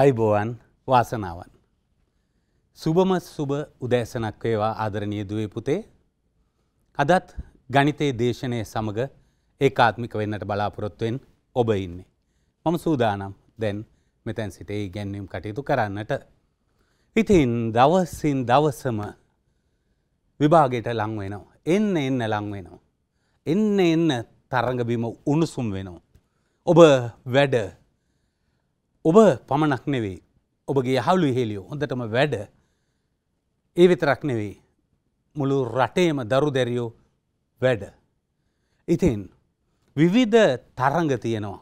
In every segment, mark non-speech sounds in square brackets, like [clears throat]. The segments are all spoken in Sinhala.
අයිබෝවන් වාසනාවන්. සුබම සුබ උදෑසනක් වේවා ආදරණය දුවේ පුතේ අදත් ගනිතේ දේශනය සමඟ ඒකාත්මික වෙන්නට බලාපොරොත්තුවෙන් ඔබ ඉන්නේ. මම සූදානම් දැන් මෙතැන් සිටේ ගැන්වීම් කටයුතු කරන්නට. ඉතින් දවස්සින් දවසම විභාගයට ලංවෙනවා. එන්න එන්න ලංවෙනවා. එන්න එන්න තරඟබීම උණුසුම් වෙනවා. ඔබ වැඩ ඔබ පමණක් නෙවෙයි ඔබගේ යහළු ඉහෙලියෝ හොඳටම වැඩ ඒ විතරක් නෙවෙයි මුළු රටේම දරු දැරියෝ වැඩ. ඉතින් විවිධ තරග තියෙනවා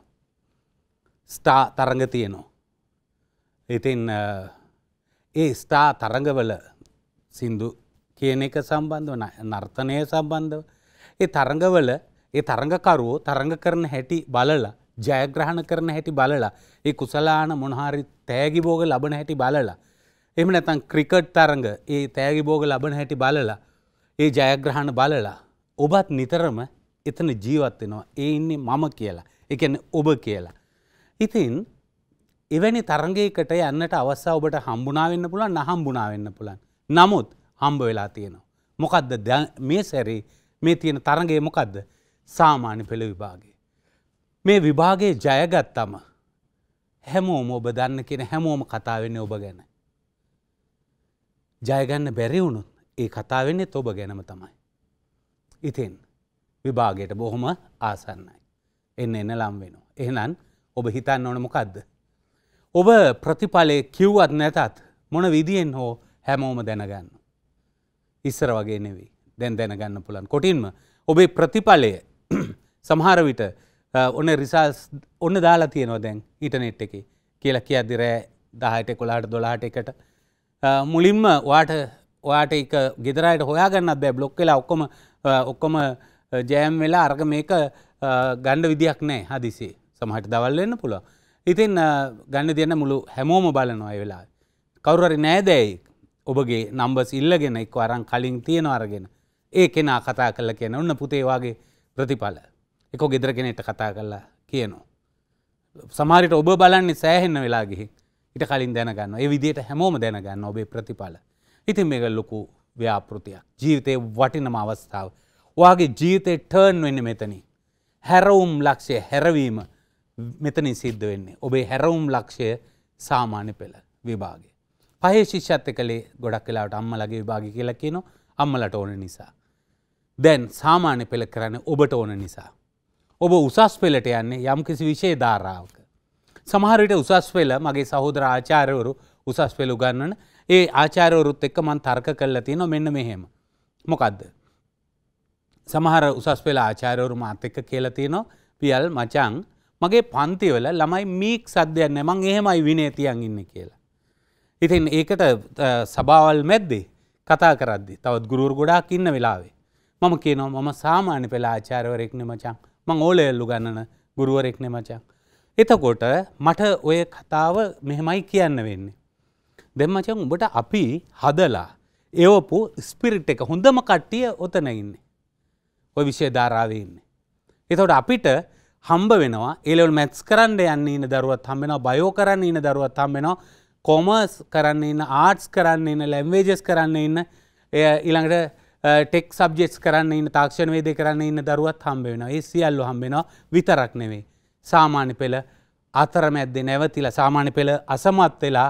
ස්ටා තරග තියෙනවා. ඉතින් ඒ ස්ටා තරගවල සින්දු කියන එක සම්බන්ධව නර්තනය සම්බන්ධව ඒ තරගවල ඒ තරගකරුවෝ තරග කරන හැටි බලලා ජයග්‍රහණ කරන හැටි බලලා ඒ කුසලාන මොනහරි තෑගිබෝග ලබන හැටි බලලා. එම නැතන් ක්‍රිකට් තරඟ ඒ තෑගිබෝග ලබන හැටි බලලා ඒ ජයග්‍රහණ බලලා. ඔබත් නිතරම එතන ජීවත්වෙනවා ඒ ඉන්නේ මම කියලා එකන ඔබ කියලා. ඉතින් එවැනි තරගේකට යන්නට අවස්සා ඔබට හම්බුණාවෙන්න පුළන් නහම්බුණාවෙන්න පුළන් නමුත් හම්බ වෙලා තියෙනවා. මොකක්ද මේ සැරේ මේ තියෙන තරගේ මොකක්ද සාමාන්‍ය පෙළ විභාගේ. මේ විභාගේ ජයගත්තම හැමෝම ඔබ දන්න කියෙන හැමෝම කතාවෙන්නේ ඔබ ගැන. ජයගන්න බැරිවුණුත් ඒ කතාවෙන්නේ ඔබ ගැනම තමයි. ඉතින් විභාගයට බොහොම ආසන්නයි. එන්න එන්න ලම් වෙනවා. එහෙනන් ඔබ හිතන්න ඕන මොකක්ද. ඔබ ප්‍රතිඵලය කිව්වත් නැතත් මොන විදියෙන් හෝ හැමෝම දැනගන්න. ඉස්සර වගේ නෙවී දැන් දැනගන්න පුළන් කොටින්ම ඔබේ ප්‍රතිඵලය [clears throat] සමහරවිට Uh, ඔන්න රිසල්ස් ඔන්න දාලා තියෙනවා දැන් ඉටනෙට් එක කියලා කිය අදිරෑ දහයට කොලාට දොලාට එකට uh, මුලින්ම වාට වාට එක ගෙදරයට හොයාගන්න බෑ බ්ලොක් කලා ඔක්කොම uh, ඔක්කොම ජෑම් වෙලා අර්ග මේක ගණ්ඩ විදියක් නෑ හදිසේ සමහට දවල්වෙන්න පුළුව ඉතින් ගන්න දෙන්න මුළු හැමෝම බලනවා වෙලා කවුරරි නෑදැයි ඔබගේ නම්බස් ඉල්ලගෙන එක් අරන් කලින් තියෙන අරගෙන ඒ කෙනා කතා කල කියන ඔන්න පුතේවාගේ ප්‍රතිඵල එක ගෙදර කෙනෙට කතා කරලා කියනවා. සමාරිට ඔබ බලන්නේ සෑහෙන්න වෙලාගෙහි ඉට කලින් දැනගන්න ඒ විදියට හැමෝම දැනගන්න ඔබේ ප්‍රතිඵල. ඉතින් මේක ලොකු ව්‍යාපෘතියක් ජීවිතය වටිනම අවස්ථාව. ඔයාගේ ජීවිතය ටර්න් වෙන්න මෙතනි. හැරවුම් ලක්ෂය හැරවීම මෙතනින් සිද්ධ වෙන්නේ. ඔබේ හැරවුම් ලක්ෂය සාමාන්‍ය පෙළ විභාගේ. පහේ ශිෂ්‍යත්ත කළේ ගොඩක් කලාට අම්මලගේ විභාග කියලා කියනවා අම්මලට ඕන නිසා. දැන් සාමාන්‍ය පෙළ කරන්න ඔබට ඕන නිසා. ඔබ උසස් පෙළට යන්නේ යම් කිසි විශේ ධාරාවක. සමහරට උසස් පෙල මගේ සහෝදර ආචාරයවරු උසස් පෙළු ගන්නන ඒ ආචාරයවරුත් එක්ක මන් තර්ක කල්ල තියන මෙන්න මෙහෙම. මොකක්ද. සමහර උසස් පෙල ආචාරයවරු මාත එක්ක කියලතිනො පියල් මචං මගේ පන්තිවල ළමයි මීක් සද්‍යයන්න මං එහෙමයි විනේතියන් ඉන්න කියලා. ඉතින් ඒකට සභාවල් මැද්දේ කතා කරද්දි තවත් ගුරුවර ගොඩාක් ඉන්න වෙලාවේ. මම කියනවා මම සාමාන්‍ය පෙළ ආචාරවරෙක්න මචං මං ඕලෙල්ලු ගන්නන ගුරුවරෙක්නෙ මචන්. එතකොට මට ඔය කතාව මෙහෙමයි කියන්න වෙන්නේ. දෙමචන් උඹට අපි හදලා ඒවපු ස්පිරිට් එක හොඳම කට්ටිය ඔතනඉන්නේ. ඔය විෂය ධාරාවඉන්නේ. එතොට අපිට හම්බ වෙනවා ඒලවල් මැත්ස් කරන්න යන්න ඉන්න දරුවත් හම්බෙනවා බයෝ කරන්න ඉන්න දරුවත් හම්බෙනවා කොමර්ස් කරන්න ඉන්න ආර්ට්ස් කරන්න ඉන්න ලැම්වේජස් කරන්න ඉන්න එය ඉළඟට ටෙක් සබ්ජෙස් කරන්න ඉන්න තාක්ෂණවේදය කරන්න ඉන්න දරුවත් හම්බෙන ඒ සියල්ලු හම්බෙනවා විතරක් නෙවේ. සාමාන්‍ය පෙළ අතරමැද්දේ නැවතිල සාමාන්‍ය පෙළ අසමත් වෙලා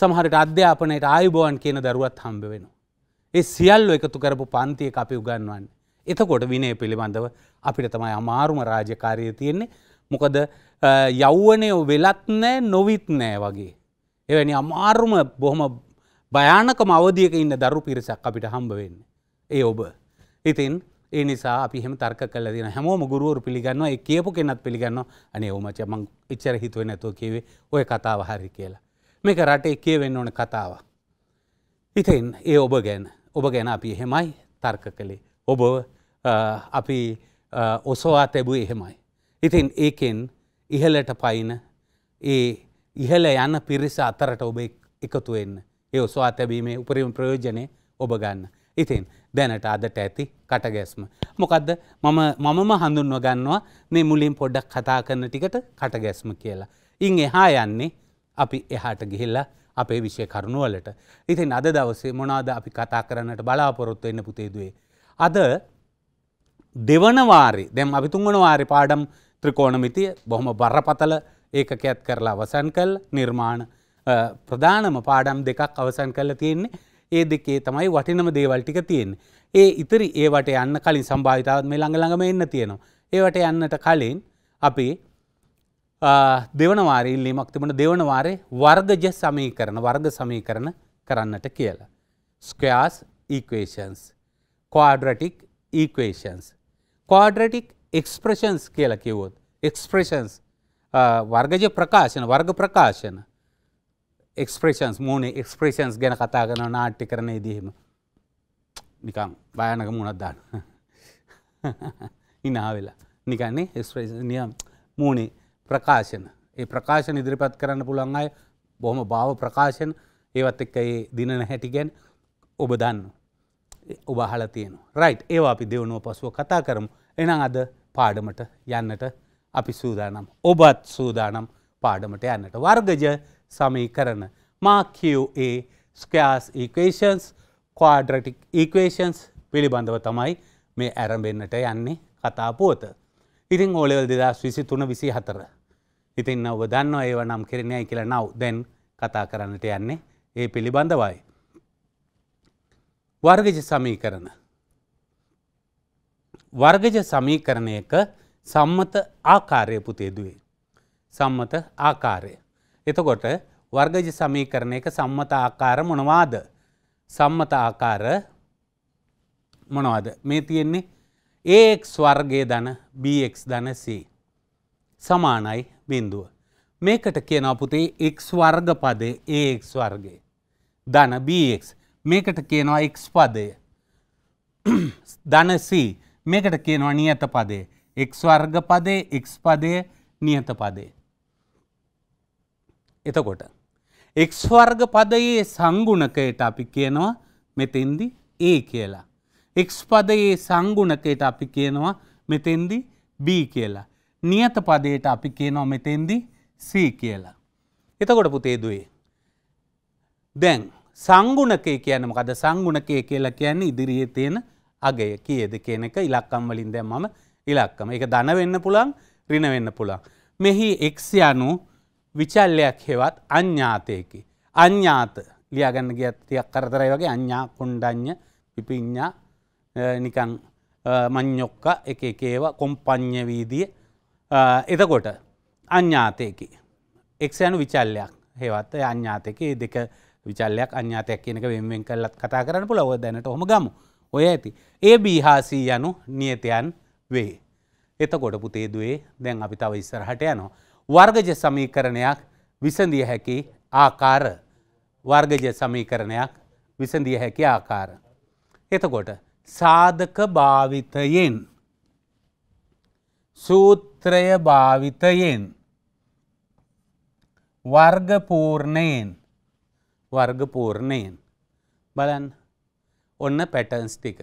සමහරට අධ්‍යාපනයට ආයුබෝවන් කියන දරුවත් හම්බ වෙන. ඒ සියල්ලෝ එකතු කරපු පන්තිය අපි උගන්වන්න. එතකොට විනය පිළිබඳව අපිට තමයි අමාරුම රාජකාරය තියෙන්නේ මොකද යෞවනය වෙලත් නෑ නොවිත් නෑ වගේ. එවැනි අමාරුම බොහොම භයානකම අවධියක ඉන්න දරු පිරිසක් අපිට හම්බවෙන්නේ. ඒ ඔබ. ඉතින් ඒ නිසා අපි හෙම තර්ක කල දින හැමෝම ගුරුවරු පිළිගන්නවා ඒ කියපු කෙනත් පිළිගන්නවා අනේ ඕමච මං ඉච්චර හිතුවේ නැතුව කිව්වේ ඔය කතාව හරි කියලා. මේක රටේ කියවෙන්න ඕන කතාව. ඉතින් ඒ ඔබ ගැන ඔබ ගැන අපි එහෙමයි තර්ක කළේ. ඔබ අපි ඔසවා තැබූ එහෙමයි. ඉතින් ඒකෙන් ඉහලට පයින ඒ ඉහල යන්න පිරිස අතරට ඔබ එකතුවෙන්න ඒ ඔස්වා තැබීමේ උපරිම ප්‍රයෝජනය ඔබ ගන්න. ඉතින් දැනට අදට ඇති කටගැස්ම. මොකක්ද මම මමම හඳුන්ව ගන්නවා මේ මුලින් පොඩ්ඩක් කතා කරන ටිකට කටගැස්ම කියලා. ඉන් එහා යන්නේ අපි එහාට ගිහිල්ලා අපේ විෂය කරුණුවලට. ඉතින් අද දවසේ මොනාද අපි කතා කරන්නට බලාපොරොත්තු වෙන්න පුතේදුවේ. අද දෙවනවාරි දැම් අපි තුන්වනවාරි පාඩම් ත්‍රිකෝණමිතිය බොහොම බරපතල ඒකකයත් කරලා අවසන් කල් නිර්මාණ ප්‍රධානම පාඩම් දෙකක් අවසන් කල තියෙන්නේ ඒ දෙකේ තමයි වටිනම දේවල් ටික තියෙන්. ඒ ඉතිරි ඒවට යන්න කලින් සම්භාවිතාවත් මේ ළඟළඟම එන්න තියෙනවා. ඒවට යන්නට කලින් අපි දෙවනවාරී ඉල්ලීමක් තිබුණ දෙවනවාරේ වර්ගජ සමී කරන වර්ග සමී කරන කරන්නට කියලා. ස්කයාස් ඒක්වේෂන්ස් කවාඩරටික් ඒක්වේෂන්ස් කවාඩරටික් එක්ස්ප්‍රෂන්ස් කියලා කිවොත් එක්ස්ප්‍රෂන්ස් වර්ගජ ප්‍රකාශන වර්ග ප්‍රකාශන එක්ස්ප්‍රේෂන්ස් මූුණේ එක්ස්ප්‍රේෂන්ස් ගැන කතා කරන නාට්‍ය කරනය දීම නිකං බයනක මුණක් දාන්න ඉනාවෙලා [laughs] නිකන්නේ එස්ප්‍රේෂ නියම් මූුණේ ප්‍රකාශන ඒ ප්‍රකාශන ඉදිරිපත් කරන්න පුළන් අය බොහොම භාව ප්‍රකාශන ඒවත් එක්ක ඒ දිනන හැටිගැන් ඔබ දන්න ඔබ හල තියෙන රයිට් ඒවා අපි දෙවුණුව පසුව කතා කරමු එනම් අද පාඩමට යන්නට අපි සූදානම් ඔබත් සූදානම් පාඩමට යන්නට වර්ගජ සමීකරණ. මා QA ස්කයාස් equations quadratic equations පිළිබඳව තමයි මේ ඇරඹෙන්නට යන්නේ කතාපුවත. ඉතින් ඕලෙවල් දෙදස් විසි තුන විසි හතර. ඉතින් ඔබ දන්න ඒව නම් කරනය කියලා නව් දැන් කතා කරන්නට යන්නේ ඒ පිළිබඳවයි. වර්ගජ සමීකරණ. වර්ගජ සමීකරණයක සම්මත ආකාරය පුතේදුවේ. සම්මත ආකාරය. එතකොට වර්ගජ සමීකරණයක සම්මත ආකාර මොනවාද? සම්මත ආකාර මොනවාද? මේ තියෙන්නේ AX වර්ගයේ ධන BX ධන C සමානයි බිඳුව. මේකට කියනවා පුතේ x වර්ග පදේ AX වර්ගයේ ධන BX මේකට කියනවා x පදය. ධන C මේකට කියනවා නියත පදේ x වර්ග පදේ x පදය නියත පදේ එතකොට. එක්ස් වර්ග පදයේ සංගුණකයට අපි කියනවා මෙතෙන්දි ඒ කියලා. එක්ස් පදයේ සංගුණකයට අපි කියනවා මෙතෙන්දි B කියලා. නියත පදයට අපි කියනවා මෙතෙන්දි C කියලා. එතකොට පුතේ දුවේ. දැන් සංගුණකය කියන මොකද සංගුණකය කියලා කියන්නේ ඉදිරියේ තියෙන අගය කීයද කියන එක ඉලක්කම් වලින් දැන් මම ඉලක්කම. ඒක ධන වෙන්න පුළුවන්, ඍණ වෙන්න පුළුවන්. මෙහි x යනු විචල්ලයක් හෙවත් අඥ්ඥාතයකි. අඥ්ඥාත ලියගන්න ගත්තියක් කරතරයි වගේ අඥ්ඥා කොන්්ඩඥ පිපිඥා නිකං මං්ඥොක්ක එක එකේව කොම්පං්ඥ වීදිය එතකොට අඥ්ඥාතයකි. එක්සයනු විචල්ලයක් හෙවත් අඥ්ඥාතයක දෙක විචල්ලයක් අඥ්ඥාතයක් කියනක වෙන්වෙන් කල්ලත් කතා කරන්න පුල ඔව දැනට හොම ගම ඔය ඇති. ඒ බීහාසී යනු නියතයන් වේ. එතකොට පුතේදුවේ දැන් අපි තව ඉස්සරහට යනවා. වර්ගජ සමීකරණයක් විසඳිය හැකි ආකාර වර්ගජ සමීකරණයක් විසඳිය හැකි ආකාර. එතකොට සාධක භාවිතයෙන් සූත්‍රය භාවිතයෙන් වර්ගපූර්ණයෙන් වර්ගපූර්ණයෙන් බලන් ඔන්න පැටන්ස් ටික.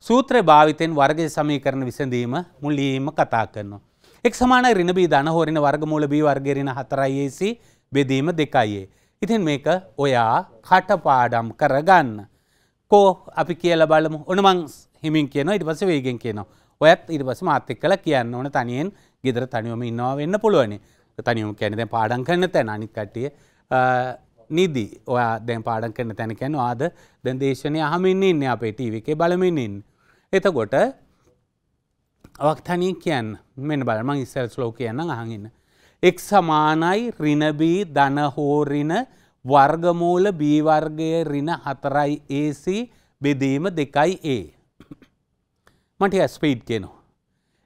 සූත්‍ර භාවිතයෙන් වර්ග සමීකරණ විසඳීම මුලීම කතා කරනවා. එක් සමාන රිනබී දන හෝරින වර්ගමූල බී වර්ගෙරින හතරයිඒසි බෙදීම දෙකයියේ. ඉතින් මේක ඔයා කටපාඩම් කරගන්න. කෝ අපි කියල බලමු ඕනමං හිමින් කියන ඉට පස වේගෙන් කියනවා. ඔයත් ඉරිපස මාත්‍යක් කල කියන්න ඕන තනියෙන් ගෙදර තනිවම ඉන්නවා වෙන්න පුළුවනි තනිවම් කැනෙද පාඩන් කරන්න තැන අනිකටිය නිදි ඔයා දැන් පාඩන් කරන්න තැනකැන ආද දැන් දේශනය අහමින් ඉන්න අපේ ටීවකේ බලමින්ින්. එතකොට අවක්ධනය කියන්න මෙන බලම ඉස්සල් ස්ලෝ කියන්න අහඟන්න. එක් සමානයි රිනබී දනහෝරින වර්ගමූල බීවර්ගය රින හතරයි ඒසි බෙදීම දෙකයි ඒ. මට ඇස්පීඩ් කෙනවා.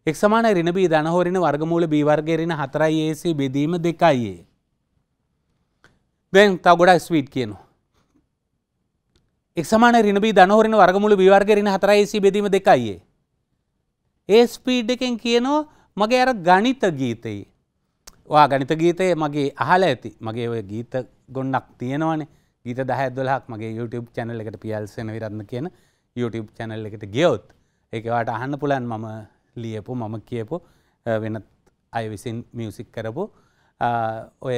එක් සමාන රිනබී දනහෝරින වර්ගමූල බීවර්ගරින හතරයි ඒසි බෙදීම දෙකයියේ. දැන් තවගොඩා ස්වීට් කියනවා. එක් සමාන රිනබී දනහෝරින වර්ගමුල බීවර්ගරින හතරයි ඒසි බෙදීම දෙකයියේ. ඒ ස්පීඩ් එකෙන් කියනවා මගේ අර ගණිත ගීතයි. වා ගනිත ගීතය මගේ අහල ඇති මගේ ඔය ගීත ගොන්නක් තියෙනවන ගීත දහ දොලහක් මගේ YouTube චැනල් එකට පියල්සෙන විරන්න කියන YouTube චැනල් එකට ගියවොත් එකවාට අහන්න පුලන් මම ලියපු මම කියපු වෙනත් අය විසින් මියසික් කරපු ඔය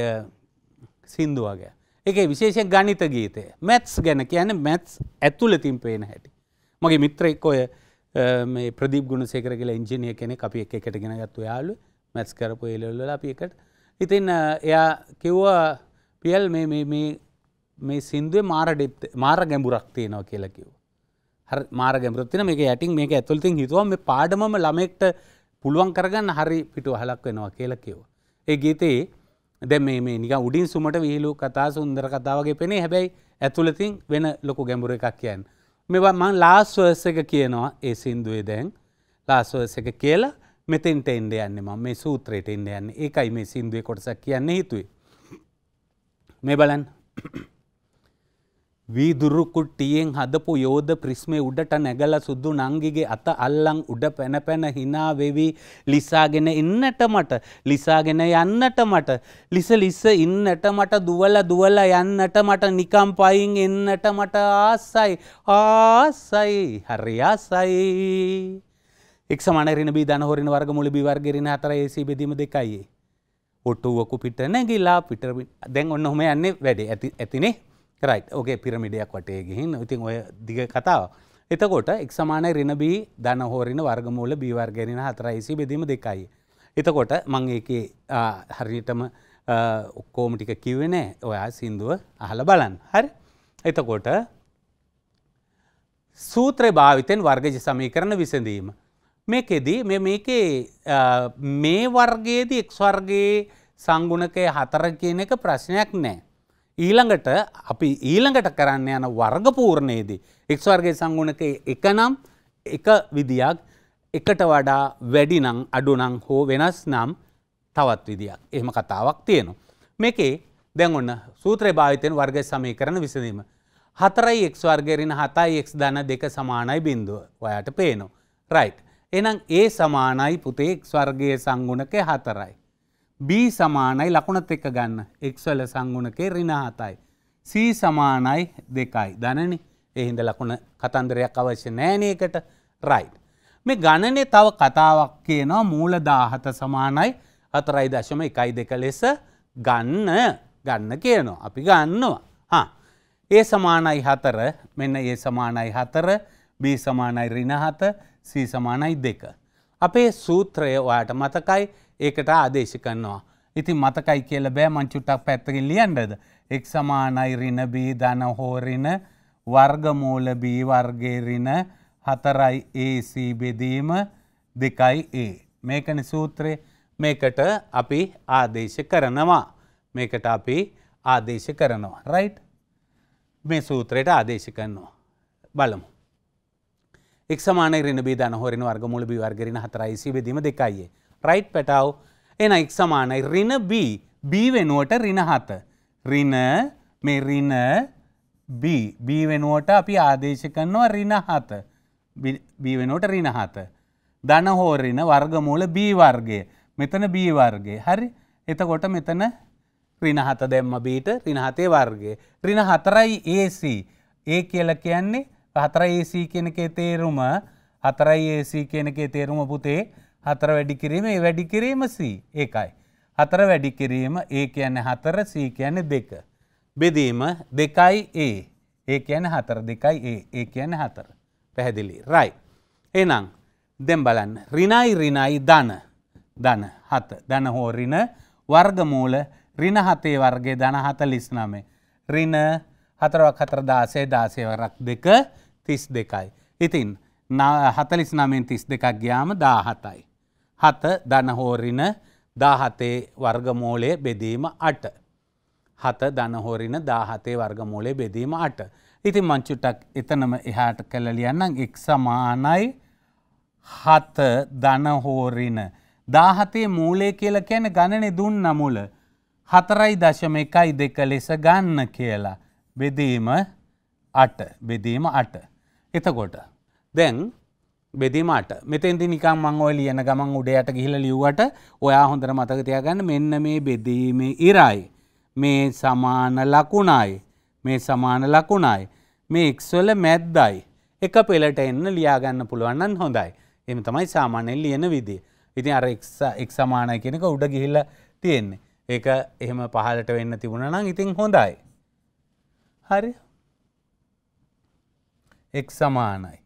සින්දු වගේ එක විශේෂ ගනිත ගීතය මැත්ස් ගැන කියන මැත්ස් ඇතුල තින් පේන හැටි මගේ මිත්‍රෙක් ඔය මේ ප්‍රදීප ගුණසේකර කියලා ඉංජිනිය කෙනෙක් අපි එක එකට ගෙන ගත්තු යාළු මැත්ස් කරපු එලවල අපි එකට ඉතින් එයා කිව්වා පියල් මේ සින්දුවේ මාර මාර ගැඹුරක් තියෙනවා කියලා කිව්ව හරි මාර ගැඹුරක් තියෙන මේක යටින් මේක ඇතුළතින් හිතුවා මේ පාඩමම ළමෙක්ට පුළුවන් කරගන්න හරි පිටු අහලක් වෙනවා කියලා කිව්වා ඒ ගීතේ දැන් මේ මේ නිකන් උඩින් සුමට විහිළු කතා සුන්දර කතා වගේ පෙනේ හැබැයි ඇතුළතින් වෙන ලොකු ගැඹුර එකක් කියන්නේ මෙවා මං ලාස්වර්ස එක කියනවා ඒ සින්දුවේ දැන් ලාස්වර්ස එක කියලා මෙතෙන්ට එන්ඩ යන්න ම මේ සූත්‍රයට එන්ඩ යන්න ඒකයි මේ සින්දුවේ කොටසක් කියන්න හිතුවේ. මේ බලන්. වීදුරු කුට්ටියෙන් හදපු යෝධ ප්‍රිස්මේ උඩට නැගල සුද්දු නංගිගේ අත අල්ලං උඩ පැනපැන හිනා වෙවි ලිසාගෙන ඉන්නට මට ලිසාගෙන යන්නට මට ලිස ලිස්ස ඉන්නට මට දුවල දුවල යන්නට මට නිකම් පයින් එන්නට මට ආස්සයි ආස්සයි හරියාසයි එක් සමනරින බී දනහොරින වර්ග මුලි බිවර්ගෙරින අතර ඒසී බෙදීම දෙකයි. ඔට්ටුවකු පිට නැගිලා පිටරමින් දැන් ඔන්න හොම යන්නේ වැඩේ ඇති ඇතිනේ රයි් ඕගේ පිරමිඩයක් වටේ ගිහින් ඉතින් ඔය දිග කතාව. එතකොට එක් සමානය රිනබී දන හෝරින වර්ගමූල බීවර්ගැෙන හතරයිසි බෙදීම දෙකයි. එතකොට මං ඒක හරියටම ඔක්කෝම ටික කිවෙනෑ ඔයා සින්දුව අහල බලන් හරි එතකොට සූත්‍ර භාවිතයෙන් වර්ගජ සමීකරණ විසඳීම. මේකෙදී මෙ මේකේ මේ වර්ගයේදී එක්ස්වර්ගේ සංගුණකය හතර කියන එක ප්‍රශ්නයක් නෑ. ඊළඟට අපි ඊළඟට කරන්න යන වර්ගපූර්ණයේදී එක්ස් වර්ගයේ සංගුණක එක නම් එක විදියක් එකට වඩා වැඩි නම් අඩු නම් හෝ වෙනස් නම් තවත් විදියක්. එහෙම කතාවක් තියෙනවා. මේකේ දැන් ඔන්න සූත්‍රයේ භාවිතයෙන් වර්ග සමීකරණ විසඳීම. 4x වර්ගය ඍණ 7x ධන දෙක සමානයි බිඳුව. ඔයාට පේනවා. right. එහෙනම් a සමානයි පුතේ x වර්ගයේ සංගුණකය 4යි. B සමානයි ලකුණත් එක්ක ගන්න එක්වල සංගුණකේ රිනාහතයි. C සමානයි දෙකයි දනනි එහින්ද ලකුණ කතන්දරයක් අවශ්‍ය නෑනයකට රයි්. මේ ගණනේ තව කතාවක් කියනවා මූල දාහත සමානයි හතරයි දශම එකයි දෙක ලෙස ගන්න ගන්න කියනවා. අපි ගන්නවා. හා. ඒ සමානයි හතර මෙන්න ඒ සමානයි හතර B සමානයි රිනහත C සමානයි දෙක. අපේ සූත්‍රය ඔයාට මතකයි ඒකට ආදේශ කරනවා. ඉති මතකයි කියල බෑ මංචුටක් පැත්තකින් ලියන්ඩද. එක් සමානයිරින බී දන හෝරින වර්ගමූලබී වර්ගේරින හතරයි ඒසී බෙදීම දෙකයි ඒ. මේකන සූත්‍රය මේකට අපි ආදේශ කරනවා. මේකට අපි ආදේශ කරනවා. රයිට් මේ සූත්‍රයට ආදේශ කරනවා. බලමු. එක් සමාන රින බී දන හොරින වර්ගමූල බී වර්ගරින හතරයිසි බෙදීම දෙකයියේ. රයිට් පැටව් එන එක් සමානයි රින B B වෙනුවට රින හත රින මේ රින B B වෙනුවට අපි ආදේශ කරනවා රින හත B වෙනුවට රින හත ධන හෝ රින වර්ගමූල B වර්ගය මෙතන B වර්ගය හරි එතකොට මෙතන රින හත දැම්ම බීට රින හතේ වර්ගය රින හතරයි AC ඒ කියල කියන්නේ හතරයි AC කෙනකේ තේරුම හතරයි AC කෙනකේ තේරුම පුතේ හතර වැඩි කිරීම ඒ වැඩි කිරීම සී ඒකයි. හතර වැඩි කිරීම ඒ කියන්න හතර සී කියන දෙක. බෙදීම දෙකයි ඒ ඒ කියන හතර දෙකයි ඒ ඒ කියන හතර පැහැදිලි රයි. එනං දෙම් බලන්න රිනයි රිනයි ධන ධන හත ධන හෝ රින වර්ගමූල රින හතේ වර්ගේ ධන හත ලිස්නමේ. රින හතරවක් හතර දාසේ දාසේවරක් දෙක තිස් දෙකයි. ඉතින් හතලිස් නමෙන් තිස් දෙකක් ග්‍යාම දාහතයි. හත දනහෝරින දාහතේ වර්ගමූලය බෙදීම අට. හත දනහෝරින දාහතේ වර්ගමූලේ බෙදීම අට. ඉතින් මංචුටක් එතනම එහාට කළ ලියන්නම් එක් සමානයි හත දනහෝරින. දාහතේ මූලේ කියල කියන ගණනෙ දුන්න මුල. හතරයි දශම එකයි දෙක ලෙස ගන්න කියලා. බෙදීම අට බෙදීම අට. එතකොට. දැන් බෙදීමට මෙතෙන්දි නිකම් මං ඔය ලියන ගමන් උඩයට ගිහිල ලියුවට ඔයා හොඳර මතකතියාගන්න මෙන්න මේ බෙදීම ඉරයි. මේ සමාන ලකුණයි. මේ සමාන ලකුණයි. මේ එක්ස්වල මැද්දයි. එක පෙළට එන්න ලියාගන්න පුළුවන්නන් හොඳයි. එම තමයි සාමාන්‍යෙන් ලියන විදි. ඉති අර එක් සමානය කෙනෙක උඩ ගිහිල්ල තියෙන්නේ. ඒක එහෙම පහලට වෙන්න තිබුණ නම් ඉතින් හොඳයි. හරි එක් සමානයි.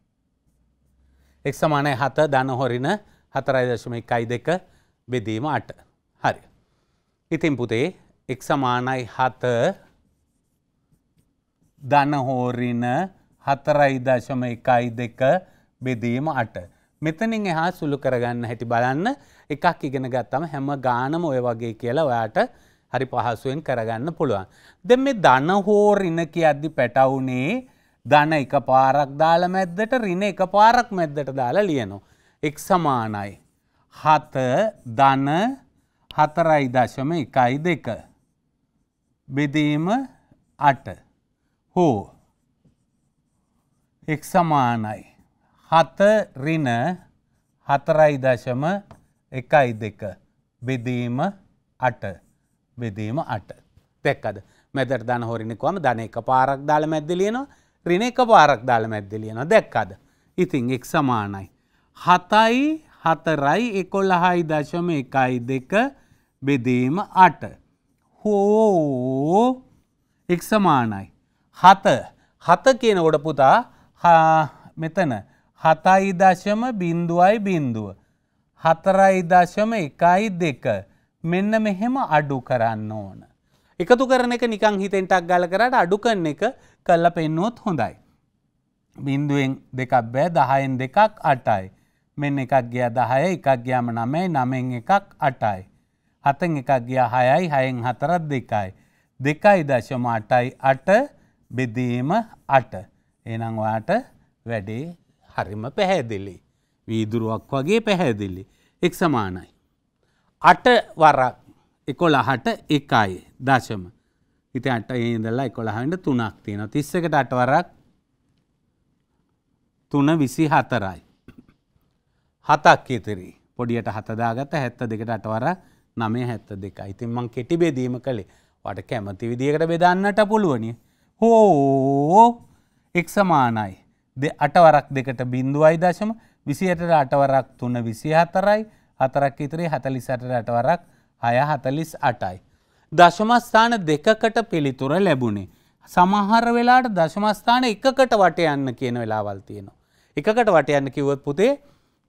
එක් සමානය හත දන හොරින හතරයි දශම එකයි දෙක බෙදීම අට හරි. ඉතින් පුතේ එක් සමානයි හත දනහෝරින හතරයි දශම එකයි දෙක බෙදීම අට. මෙතනින් එහා සුළු කරගන්න හැටි බලන්න එකක් ඉගෙන ගත්තම හැම ගානම ඔය වගේ කියලා ඔයාට හරි පහසුවෙන් කරගන්න පුළුවන්. දෙ මේ දනහෝරින කියද්දි පැටවුනේ ධන එක පාරක් දාල මැද්දට රින එක පාරක් මැද්දට දාලා ලියනවා. එක් සමානයි. හත ධන හතරයි දශම එකයි දෙක. බෙදීම අට. හෝ. එක් සමානයි. හත රින හතරයි දශම එකයි දෙක. බෙදීම අට. බෙදීම අට. දැක්කද. මැදට දන හොරිනිකවම ධන එක පාරක් දාල මැද්දිලියනවා ත්‍රින එක පාරක් දාල මැද්දලියන දැක්කද. ඉතිං එක් සමානයි. හතයි හතරයි එකොල්ල හයි දශම එකයි දෙක බෙදීම අට. හෝ එක් සමානයි. හත හත කියනකොට පුතා මෙතන හතයි දශම බින්දුවයි බින්දුව. හතරයි දශම එකයි දෙක මෙන්න මෙහෙම අඩු කරන්න ඕන. එකතු කරන එක නිකං හිතෙන්ටක් ගල කරට අඩු කරන එක කල්ල පෙන්නුවොත් හොඳයි. බින්දුවෙන් දෙකක් බෑ දහයෙන් දෙකක් අටයි. මෙන්න එකක් ගිය දහය එකක් ගයාම නමයි නමෙන් එකක් අටයි. හතන් එකක් ගියා හයයි හයෙන් හතරත් දෙකයි. දෙකයි දශම අටයි අට බෙදීම අට. එනංවාට වැඩේ හරිම පැහැදිලි. වීදුරුවක් වගේ පැහැදිලි. එක් සමානයි. අට වරක් එකොළ හට එකයි දශම. ඉති අට ඉඳල්ලා එකොළහට තුනක් තියෙන තිස්සකට අටවරක් තුන විසි හතරයි. හතක් ඉතිරි පොඩියට හතදාගත හැත්ත දෙකට අටවර නමේ හැත්ත දෙක ඉතින් මං කෙටි බෙදීම කළේ වට කැමති විදිකට බෙදන්නට පුළුවනි. හෝ එක් සමානයි. අටවරක් දෙකට බින්දුවයි දශම විසියටට අටවරක් තුන විසි හතරයි හතරක් ඉතරේ හතලිසට අටවරක් හය හතලිස් අටයි. දශමස්ථාන දෙකකට පිළිතුර ලැබුණේ. සමහර වෙලාට දශමස්ථාන එකකට වට යන්න කියන වෙලාවල් තියෙනවා. එකකට වට යන්න කිව්වොත් පුතේ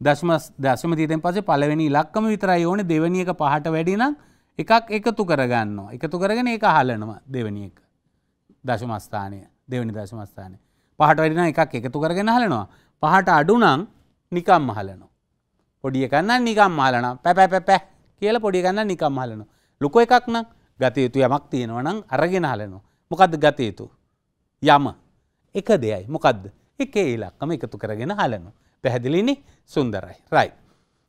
දශම දශමතීතෙන් පසේ පළවෙනි ඉලක්කම විතරයි ඕන දෙවැනි එක පහට වැඩිනම් එකක් එකතු කරගන්නවා. එකතු කරගෙන ඒක අහලනවා දෙවැනි එක. දශමස්ථානය දෙවැනි දශමස්ථානය. පහට වැඩින එකක් එකතු කරගෙන හලනවා. පහට අඩුනම් නිකම් හලනවා. පොඩිය කන්න නිකම් හලනවා. පැපැ පැපැ කියල පොඩිගන්න නිකම් හලනවා. ලොකෝ එකක් නම් ගතයුතු යමක් තියෙනව නම් අරගෙන හලනවා. මොකද ගතයුතු. යම එක දෙයයි මොකක්ද එක ඒලක්කම එකතු කරගෙන හලනු. පැහැදිලිනි සුන්දරයි. රයි.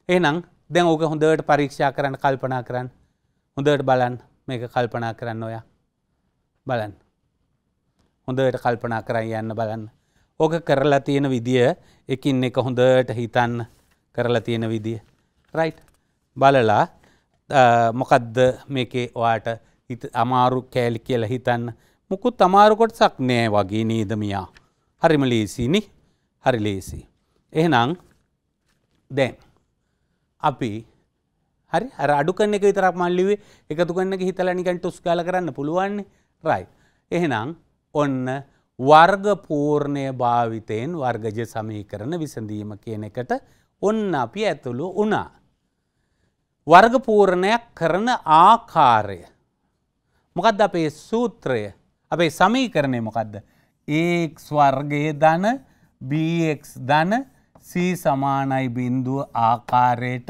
එනම් දැන් ඕක හොඳට පරීක්ෂා කරන්න කල්පනා කරන්න හොඳට බලන් මේක කල්පනා කරන්න ඔයා බලන්. හොඳට කල්පනා කරන්න යන්න බලන්න. ඕක කරලා තියෙන විදිිය එකින් එක හොඳට හිතන්න කරලා තියෙන විදිිය. රයි් බලලා මොකදද මේකේ ඔයාට අමාරු කෑලි කියල හිතන්න මුකුත් තමාරුකොට සක් නෑ වගේ නේදමයා. හරිම ලේසිනි හරි ලේසි. එහෙනම් දැන් අපි හරි හර අඩු කන්න එක විතරක් මල්ලිවේ එකතු කන්න හිතලනිකන් ටුස් කාල කරන්න පුළුවන් රයි. එහෙනම් ඔන්න වර්ගපූර්ණය භාවිතයෙන් වර්ගජ සමී කරන විසඳීම කියන එකට ඔන්න අපි ඇතුළු වනා. වර්ගපූරණයක් කරන ආකාරය. මොකද අපේ සූත්‍රය අපේ සමීකරණය මොකක්ද. ඒක් වර්ගය දන BX දන සී සමානයි බින්දුව ආකාරයට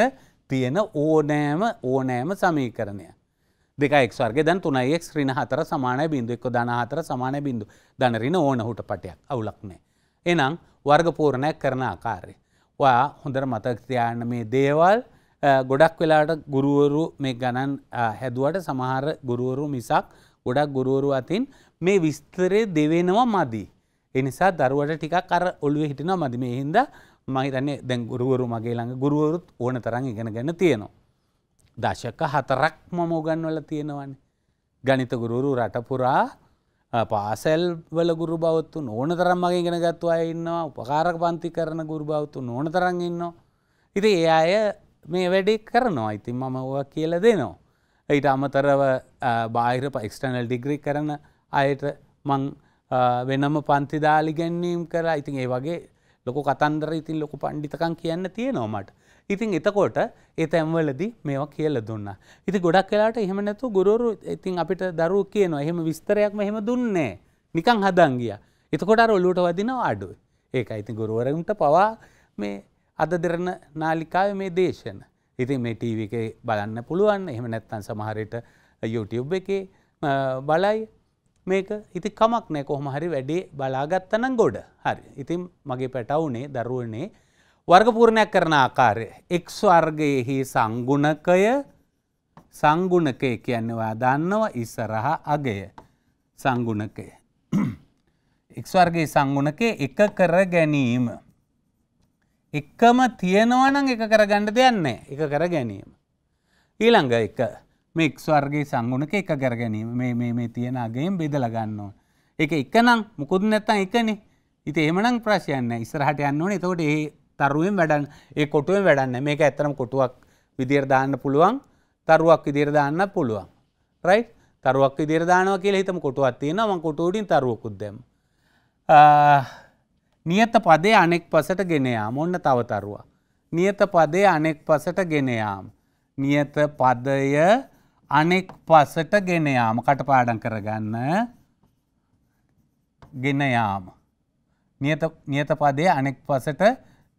තියෙන ඕනෑම ඕනෑම සමීකරණය. දෙකක් වර්ග දැන් තුනයික් ්‍රින හතර සමානය බින්දු එක් දන හතර සමානය බින්දු දනරින ඕන හුට පටයක් අවුලක්නෑ. එනම් වර්ගපූරණයක් කරන ආකාරය. ඔයා හොඳර මතක්තියාන මේ දේවල්. ගොඩක් වෙලාට ගුරුවරු මේ ගණන් හැදුවට සමහර ගුරුවරු මිසක් ගොඩක් ගුරුවරු අතින් මේ විස්තරය දෙවෙනවා මදි. එනිසා දරුවට ටිකක් අර ඔළුව හිටින මදි මේ හින්ද මහිතන්නේ දැන් ගුරුවරු මගේ ළඟ ගුරුවරුත් ඕන තරන් ඉගෙන ගැන තියෙනවා. දශක හතරක් මම උගන්වල තියෙනවන්නේ. ගනිත ගුරුවරු රටපුරා පාසැල් වල ගුරු බවත්තු ඕන තරම් මගේ ගෙන ගත්තු අය ඉන්නවා උපකාරක පන්ති කරන ගුරු බවත්තු ඕන තරන් ඉන්නවා. ඉති ඒ අය මේ වැඩේ කරනවා ඉතින් මම ඔ කියල දෙනවා. ඊට අමතරව බාහිර පක්ස්ටනල් ඩිග්‍රි කරන අයට මං වෙනම පන්තිදාලිගැන්වීම් කර ඉතින් ඒ වගේ ලොකු කතන්දර ඉතින් ලොකු පණ්ඩිතකන් කියන්න තියෙනවමට. ඉතින් එතකොට ඒ තැම්වලදි මේවා කියල දුන්න. ඉති ගොඩක් කලාට එහෙම නැතු ගුරුවරු ඉතින් අපිට දරුව කියනවා එහෙම විස්තරයක්ම එහෙම දුන්නේ නිකං හදන් ගිය. එතකොට අර ඔලුට වදින අඩුව ඒක අයිති ගුරුවරන්ට පවා මේ අද දෙරන නාලිකාව මේ දේශන. ඉතින් මේ ටීව එක බලන්න පුළුවන් එහෙම නැත්තන් සමහරයට YouTube එකේ බලයි මේක ඉති කමක් නෑ කොහොම හරි වැඩේ බලාගත්තනම් ගොඩ හරි ඉතින් මගේ පැටවුනේ දරුවනේ වර්ගපූර්ණයක් කරන ආකාරය එක් වර්ගයෙහි සංගුණකය සංගුණකය කියන්නවා දන්නවා ඉස්සරහා අගය සංගුණකය එක් වර්ගයේ සංගුණකය එක කර ගැනීම එකම තියෙනවනං එක කරගණ්ඩ දෙයන්නේ එක කර ගැනීම. ඊළඟ එක මේක් ස්වර්ගේ සංගුණක එක කර ගැනීම මේ මේ තියෙන අගේම් බෙදලගන්නවා. එක එකනම් මුකුද නැත්තන් එකනේ ඉති එමනං ප්‍රශයන්න ඉස්රහට යන්න ඕන එතකොට ඒ තරුවෙන් වැඩන් ඒ කොටුවෙන් වැඩන්න මේක ඇතරම් කොටුවක් විදිර්දාන්න පුළුවන් තරුවක් ඉදිරිදාන්න පුළුවන්. රයි තරුවක් ඉදිරිදානව කියල හිතම කොටුවත් තියෙනවා කොටුඩින් තරුවකුද්දම්. නියත පදේ අනෙක් පසට ගෙනයාම ඔන්න තවතරුවා. නියත පදේ අනෙක් පසට ගෙනයාම්. නියත පදය අනෙක් පසට ගෙනයාම කටපාඩන් කරගන්න ගෙනයාම. නියත පදේ අනෙක් පසට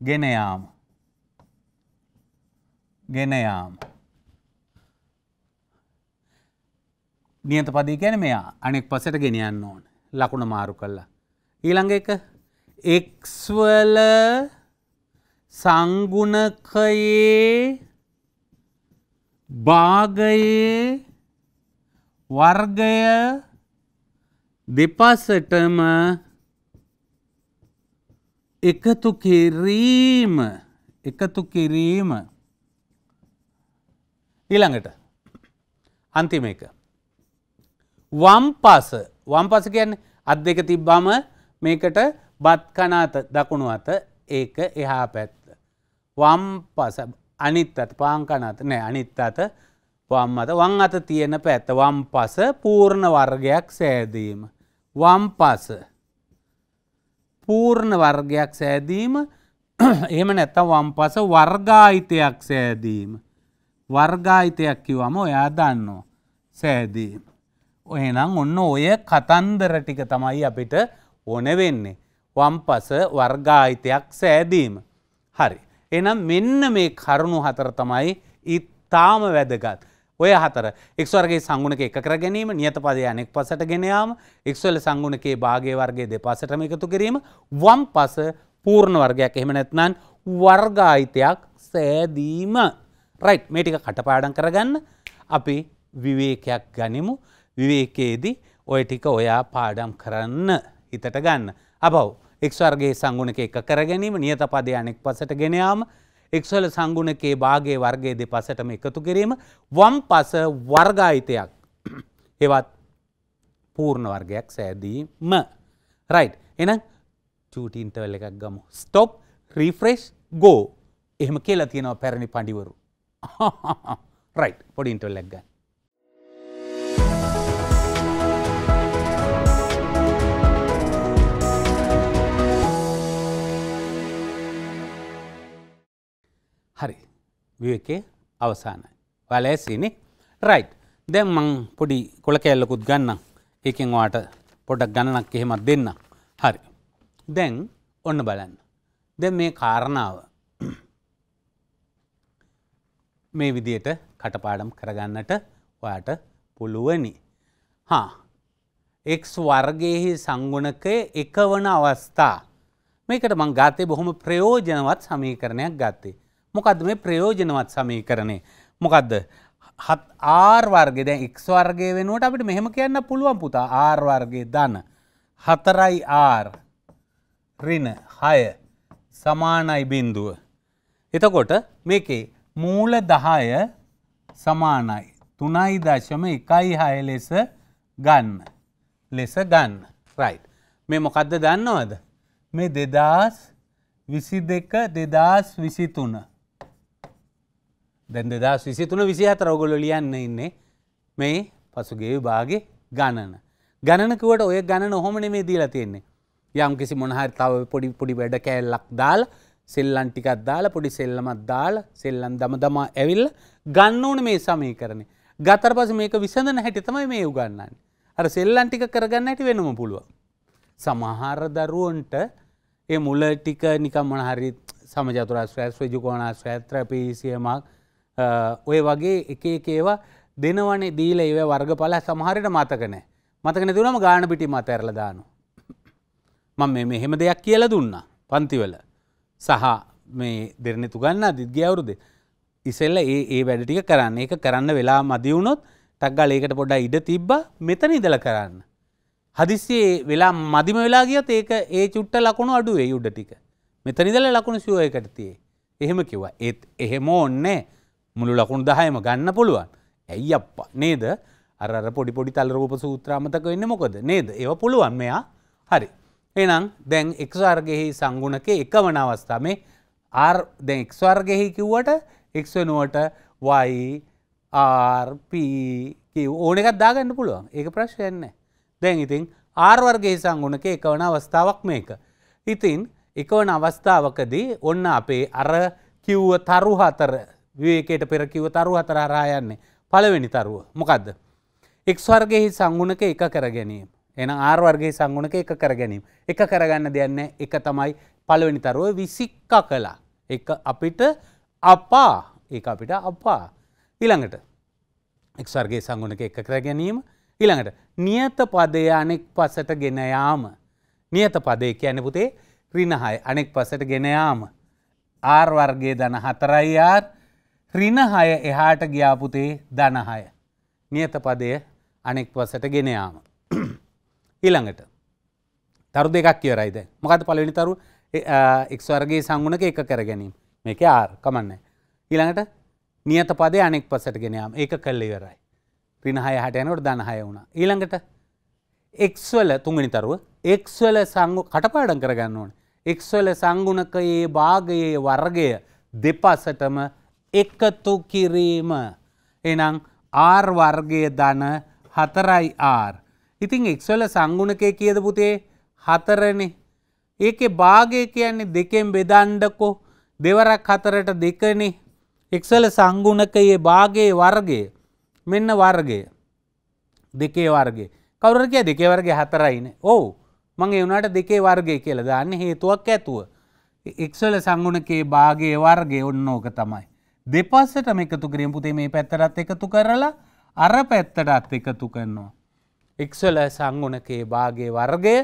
ගෙනයාම. ගෙනයාම. නියත පදී ගැන මෙයා අනෙක් පසට ගෙනයන්න ඕන ලකුණ මාරු කල්ලා. ඊළඟ එක එක්ස්වල සංගුණකයේ භාගයේ වර්ගය දෙපසටම එකතු කිරීම එකතු කිරීම ඊළඟට අන්තිම එක වම් පස වම් පස කියන්නේ අත් දෙක තිබ්බම මේකට බත් කනාත දකුණු අත ඒක එහා පැත්ත. වම් පස අනිත් අත පාංකනත නෑ අනිත් අත වම් අත වං අත තියෙන පැත්ත වම් පස පූර්ණ වර්ගයක් සෑදීම. වම් පස පූර්ණ වර්ගයක් සෑදීම [clears throat] එහෙම නැත්ත වම් පස වර්ගාහිතයක් සෑදීම. වර්ගාහිතයක් කිවම ඔයා දන්නෝ සෑදීම. ඔයනම් ඔන්න ඔය කතන්දර ටික තමයි අපිට ඕන වෙන්නේ. වම්පස වර්ගායිතයක් සෑදීම. හරි. එනම් මෙන්න මේ කරුණු හතර තමයි ඉත්තාම වැදගත්. ඔය හතර එක්වර්ගේ සංගුණක එක කර ගැනීම නියතපදය අනෙක් පසට ගෙනයාම එක්වල සංගුණකේ භාගය වර්ගේ දෙපසටම එකතු කිරීම වම් පස පූර්ණ වර්ගයක් එහෙමනැත්නන් වර්ගායිතයක් සෑදීම රයිට් මේටික කටපාඩන් කරගන්න අපි විවේකයක් ගනිමු විවේකයේදී ඔය ටික ඔයා පාඩම් කරන්න හිතට ගන්න. අබව්. එක්වර්ගේ සංගුණක එක කර ගැනීම නියත පදය අනෙක් පසට ගෙනයාම එක්වල සංගුණකේ භාගේ වර්ගේ දෙ පසටම එකතු කිරීම වම් පස වර්ගායිතයක් එවත් පූර්ණ වර්ගයක් සෑදීම රයි් එන චටීන්ටවල් එකක් ගමු ස්ටොප් රිෆ්‍රෙස්් ගෝ එහෙම කියලා තියෙනවා පැරණි පඩිවරු රයි් පොඩින්ටල් ලැක්ගන්න හරි විවකේ අවසානයි වල ඇසිනේ රයි් දැන් මං පොඩි කොළ කෑල්ලකුත් ගන්න ඒකෙන් වාට පොඩක් ගණනක් එහෙමත් දෙන්න හරි දැන් ඔන්න බලන්න දැ මේ කාරණාව [clears throat] මේ විදියට කටපාඩම් කරගන්නට ඔයාට පුළුවනි හා එක් වර්ගයෙහි සංගුණකය එකවන අවස්ථා මේකට මං ගාතේ බොහොම ප්‍රයෝජනවත් සමීකරණයක් ගත්තේ මොකද මේ ප්‍රයෝජනවත් සමීකරණය මොකක්ද හත් ආර්වර්ගෙ දැ එක්වර්ගේ වෙනුවට අපිට මෙහෙම කියන්න පුළුවන් පුතා ආර්වර්ගේ දන හතරයි ආර් රින හය සමානයි බින්දුව. එතකොට මේකේ මූල දහය සමානයි තුනයි දශම එකයි හය ලෙස ගන්න ලෙස ගන්න රයි් මේ මොකක්ද දන්නවද මේ දෙදස් විසි දෙක දෙදස් විසිතුන දැන් දෙදා විසිතුන විසිහත රවගොල ලියන්න ඉන්නේ මේ පසුගේ විභාගෙ ගණන. ගණනකුවට ඔය ගණන ඔහොමන මේ දීලා තියෙන්නේ. යම් කිසි මොනහරි තව පොඩි පොඩි වැඩ කෑල්ලක් දාල සෙල්ලන් ටිකත් දාලා පොඩි සෙල්ලමත් දාලා සෙල්ලන් දම දමා ඇවිල්ල ගන්න ඕන මේ සමය කරන. ගතර පස මේක විසඳන හැටි තමයි මේ උගන්නන්න. අර සෙල්ලන් ටික කරගන්න ඇට වෙනම පුළුව. සමහර දරුවන්ට ඒ මුල ටික නිකම් මොනහරි සමජතුරා ශ්‍රෑස්වජකෝනා ශ්‍රෑත්‍ර පිසියමක් ඔය වගේ එකේකේවා දෙනවනේ දීල ඒව වර්ගඵල සමහරයට මතකනෑ මතකන තුනම ගාන පිටි මත ඇරල දානු. මං මේ මෙහෙම දෙයක් කියල දුන්න පන්තිවල සහ මේ දෙරනෙ තුගන්න දිද්‍යවුරුද. ඉසෙල්ල ඒ ඒ වැඩටික කරන්න ඒක කරන්න වෙලා මදිවුණොත් ටක්ගල් ඒකට පොඩ්ඩ ඉඩ තිබ්බ මෙතන ඉදල කරන්න. හදිස්සේ වෙලා මදිම වෙලා ගියත් ඒක ඒ චුට්ට ලකුණු අඩුවේ යුඩ ටික මෙතනිදල ලකුණු සුවයකටතියේ. එහෙම කිව්වා ඒත් එහෙම ඔන්නේ. මුළු ලකුණු දහයම ගන්න පුළුවන් ඇයි අප නේද අර පොඩි පොඩි තල්රූප සූත්‍රාමතක වෙන්න මොකද නේද ඒව පුළුවන් මෙයා හරි එනම් දැන් එක්වර්ගෙහි සංගුණක එක වන අවස්ථා මේ ආර් දැන් එක්වර්ගෙහි කිව්වට එක් වෙනුවට වයි ආර්ප ඕන එකත් දාගන්න පුළුවන් ඒක ප්‍රශ්යන්නේ දැන් ඉතින් ආර්වර්ගේ සංගුණක එක වන අවස්ථාවක් මේක ඉතින් එකවන අවස්ථාවකදී ඔන්න අපේ අර කිව්ව තරු හතර විවේකයට පෙරකිව තරු හතරහරා යන්නේ පළවෙනි තරුව මොකක්ද. එක් වර්ගෙහි සංගුණක එක කර ගැනීම. එන ආර්වර්ගේ සංගුණක එක කර ගැනීම. එක කරගන්න දෙයන්න එක තමයි පළවෙනි තරුව විසික්ක කලා. එක අපිට අපා ඒ අපිට අපා ඊළඟට එක්වර්ගේ සංගුණක එක කර ගැනීම ඊළඟට නියත පදය අනෙක් පසට ගෙනයාම නියත පදය කියන පුතේ රිනහයි අනෙක් පසට ගෙනයාම ආර් වර්ගේ දන හතරයියාත් රිනහය එහාට ග්‍යාපුතේ දනහය. නියතපදය අනෙක් වසට ගෙනයාම. [clears throat] ඊළඟට. තරු දෙකක් කියවරයිද. මොකද පලවෙනි තරු එක්ස්වර්ගේ සංගුණක එක කර ගැනීම මේක ආර් කමන්න. ඊළඟට නියත පදේ අනෙක් පසට ගෙනයාම ඒක කල්ල ඉවරයි. රිනහය හට යනට දනහය වුණ. ඊළඟට එක්වල තුංගනි තරුව එක්වල සංගු කටපාඩන් කරගන්න ඕන. එක්වල සංගුණකයේ භාගයේ වර්ගය දෙපසටම එකතු කිරීම එනම් ආර් වර්ගය දන හතරයි ආර්. ඉතිං එක්වල සංගුණකය කියද පුතේ හතරනෙ. ඒක භාගය කියන්නේ දෙකෙන් බෙදන්ඩකෝ දෙවරක් හතරට දෙකනේ එක්සල සංගුණකයේ භාගේ වර්ගේ මෙන්න වර්ගය දෙකේ වර්ගේ කවර කිය දෙකේ වර්ගේ හතරයින ඕ මං එවුණට දෙකේ වර්ගේ කියලා දාන්න හේතුවක් ඇතුව එක්සල සංගුණකයේ භාගේ වර්ගේ ඔන්නෝක තමයි දෙපස්සටම එකතු කිරීම පුතේ මේ පැත්තරත් එකතු කරලා අර පැත්තටත් එකතු කරනවා. එක්සල සංගුණකේ භාගේ වර්ගය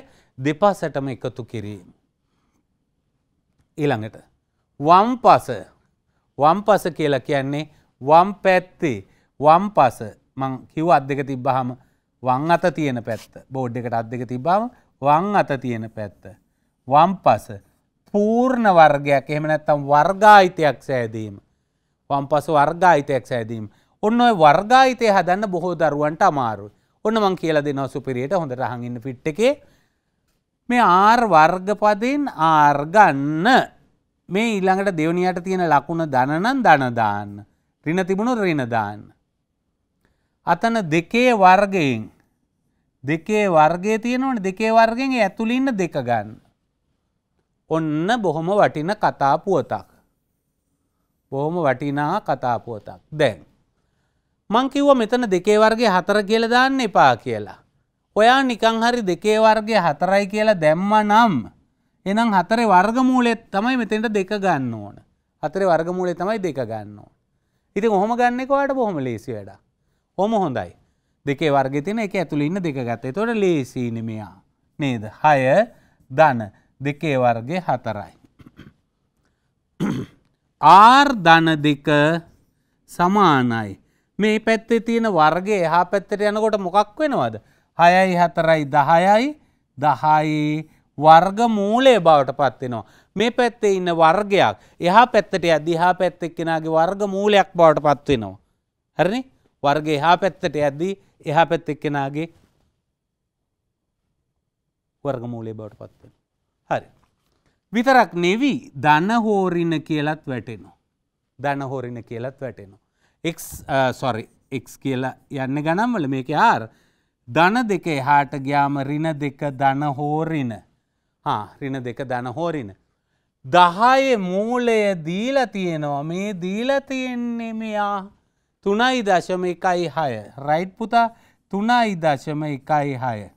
දෙපසටම එකතු කිරීම. ඊළඟට වම් පස වම් පස කියලා කියන්නේ වම් පැත්තේ වම් පස මං කිව් අත් දෙක තිබ්බහම වං අත තියෙන පැත්ත බෝඩ් එකට අත් දෙක තිබ්බාම වං අත තියෙන පැත්ත. වම් පස පූර්ණ වර්ගයක් එහෙම නැත්තම් වර්ගායිතයක් සෑදීම. වම්පස වර්ගාහිතයක් සෑදීම. ඔන්න ඔය වර්ගාහිතය හදන්න බොහෝ දරුවන්ට අමාරු. ඔන්න මං කියල දෙනව සුපිරියට හොඳට හඟන්න පිට් එකේ මේ ආර් වර්ගපදෙන් ආර්ගන්න මේ ඊළඟට දෙවනියට තියෙන ලකුණ දනනන් දනදාන්න. රින තිබුණු රිනදාන්න. අතන දෙකේ වර්ගයෙන් දෙකේ වර්ගය තියෙනවන දෙකේ වර්ගෙන් ඇතුළින්න දෙක ගන්න. ඔන්න බොහොම වටින කතා පුවතක්. බොහොම වටිනා කතාපුවතක් දැන්. මංකිව්ව මෙතන දෙකේ වර්ගේ හතර කියල දාන්න එපා කියලා. ඔයා නිකං හරි දෙකේ වර්ගේ හතරයි කියලා දැම්ම නම් එනම් හතරේ වර්ගමූලෙත් තමයි මෙතෙන්ට දෙක ගන්න ඕන හතරේ වර්ගමූලේ තමයි දෙක ගන්න ඕන. ඉතින් ඔහොම ගන්න එකවාට බොහොම ලේසි වැඩ. හොම හොඳයි දෙකේ වර්ගෙ තින එක ඇතුළ ඉන්න දෙක ගත්තේ තොට ලේසිනිමයා නේද හය දන දෙකේ වර්ගේ හතරයි. ආර් ධන දෙක සමානයි. මේ පැත්තේ තියෙන වර්ගේ එහා පැත්තට යනකොට මොකක් වෙනවද. හයයි හතරයි දහයයි දහයි වර්ග මූලේ බවට පත්වෙනවා. මේ පැත්තේ ඉන්න වර්ගයක් එහා පැත්තට අදිහා පැත්තෙක්කෙනගේ වර්ග මූලයක් බවට පත්වෙනවා. හරණි වර්ග එහා පැත්තට ඇද්දී එහා පැත්තෙක්කෙනගේ වර්ග මූලේ බවට පත්වෙන. හරි. විතරක් නෙවි ධනහෝරින කියලත් වැටෙනවා. ධනහෝරින කියලත් වැටෙනවා. එක් සොරි එක් කියලා යන්න ගනම්වල මේක ආර් ධන දෙක එහාට ග්‍යාම රින දෙක ධනහෝරින රින දෙක ධනහෝරින. දහයේ මූලය දීල තියෙනවා මේ දීල තියෙන්නේ මෙයා තුනයි දශම එකයි හය රයිට් පුතා තුනයි දශම එකයි හය.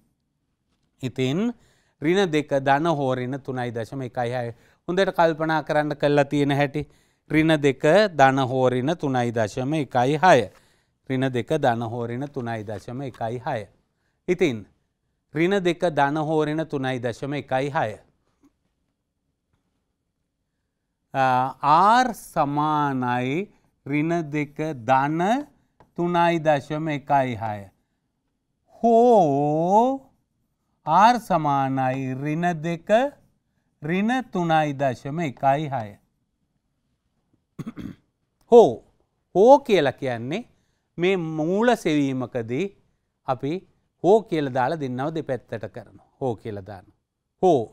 ඉතින් රින දෙක දන හෝරින තුනයි දශම එකයි හය හොඳට කල්පනා කරන්න කල්ලා තියෙන හැටි රින දෙක දන හෝරින තුනයි දශම එකයි හය රින දෙක දන හෝරින තුනයි දශම එකයි හය ඉතින් රින දෙක දන හෝරින තුනයි දශම එකයි හය ආර් සමානයි රින දෙක දන තුනයි දශම එකයි හය හෝ ආර් සමානයි රින දෙක රින තුනයි දශම එකයි හය. [clears throat] හෝ හෝ කියල කියන්නේ මේ මූල සෙවීමකදී අපි හෝ කියල දාලා දෙන්නව දෙ පැත්තට කරන හෝ කියලදාන. හෝ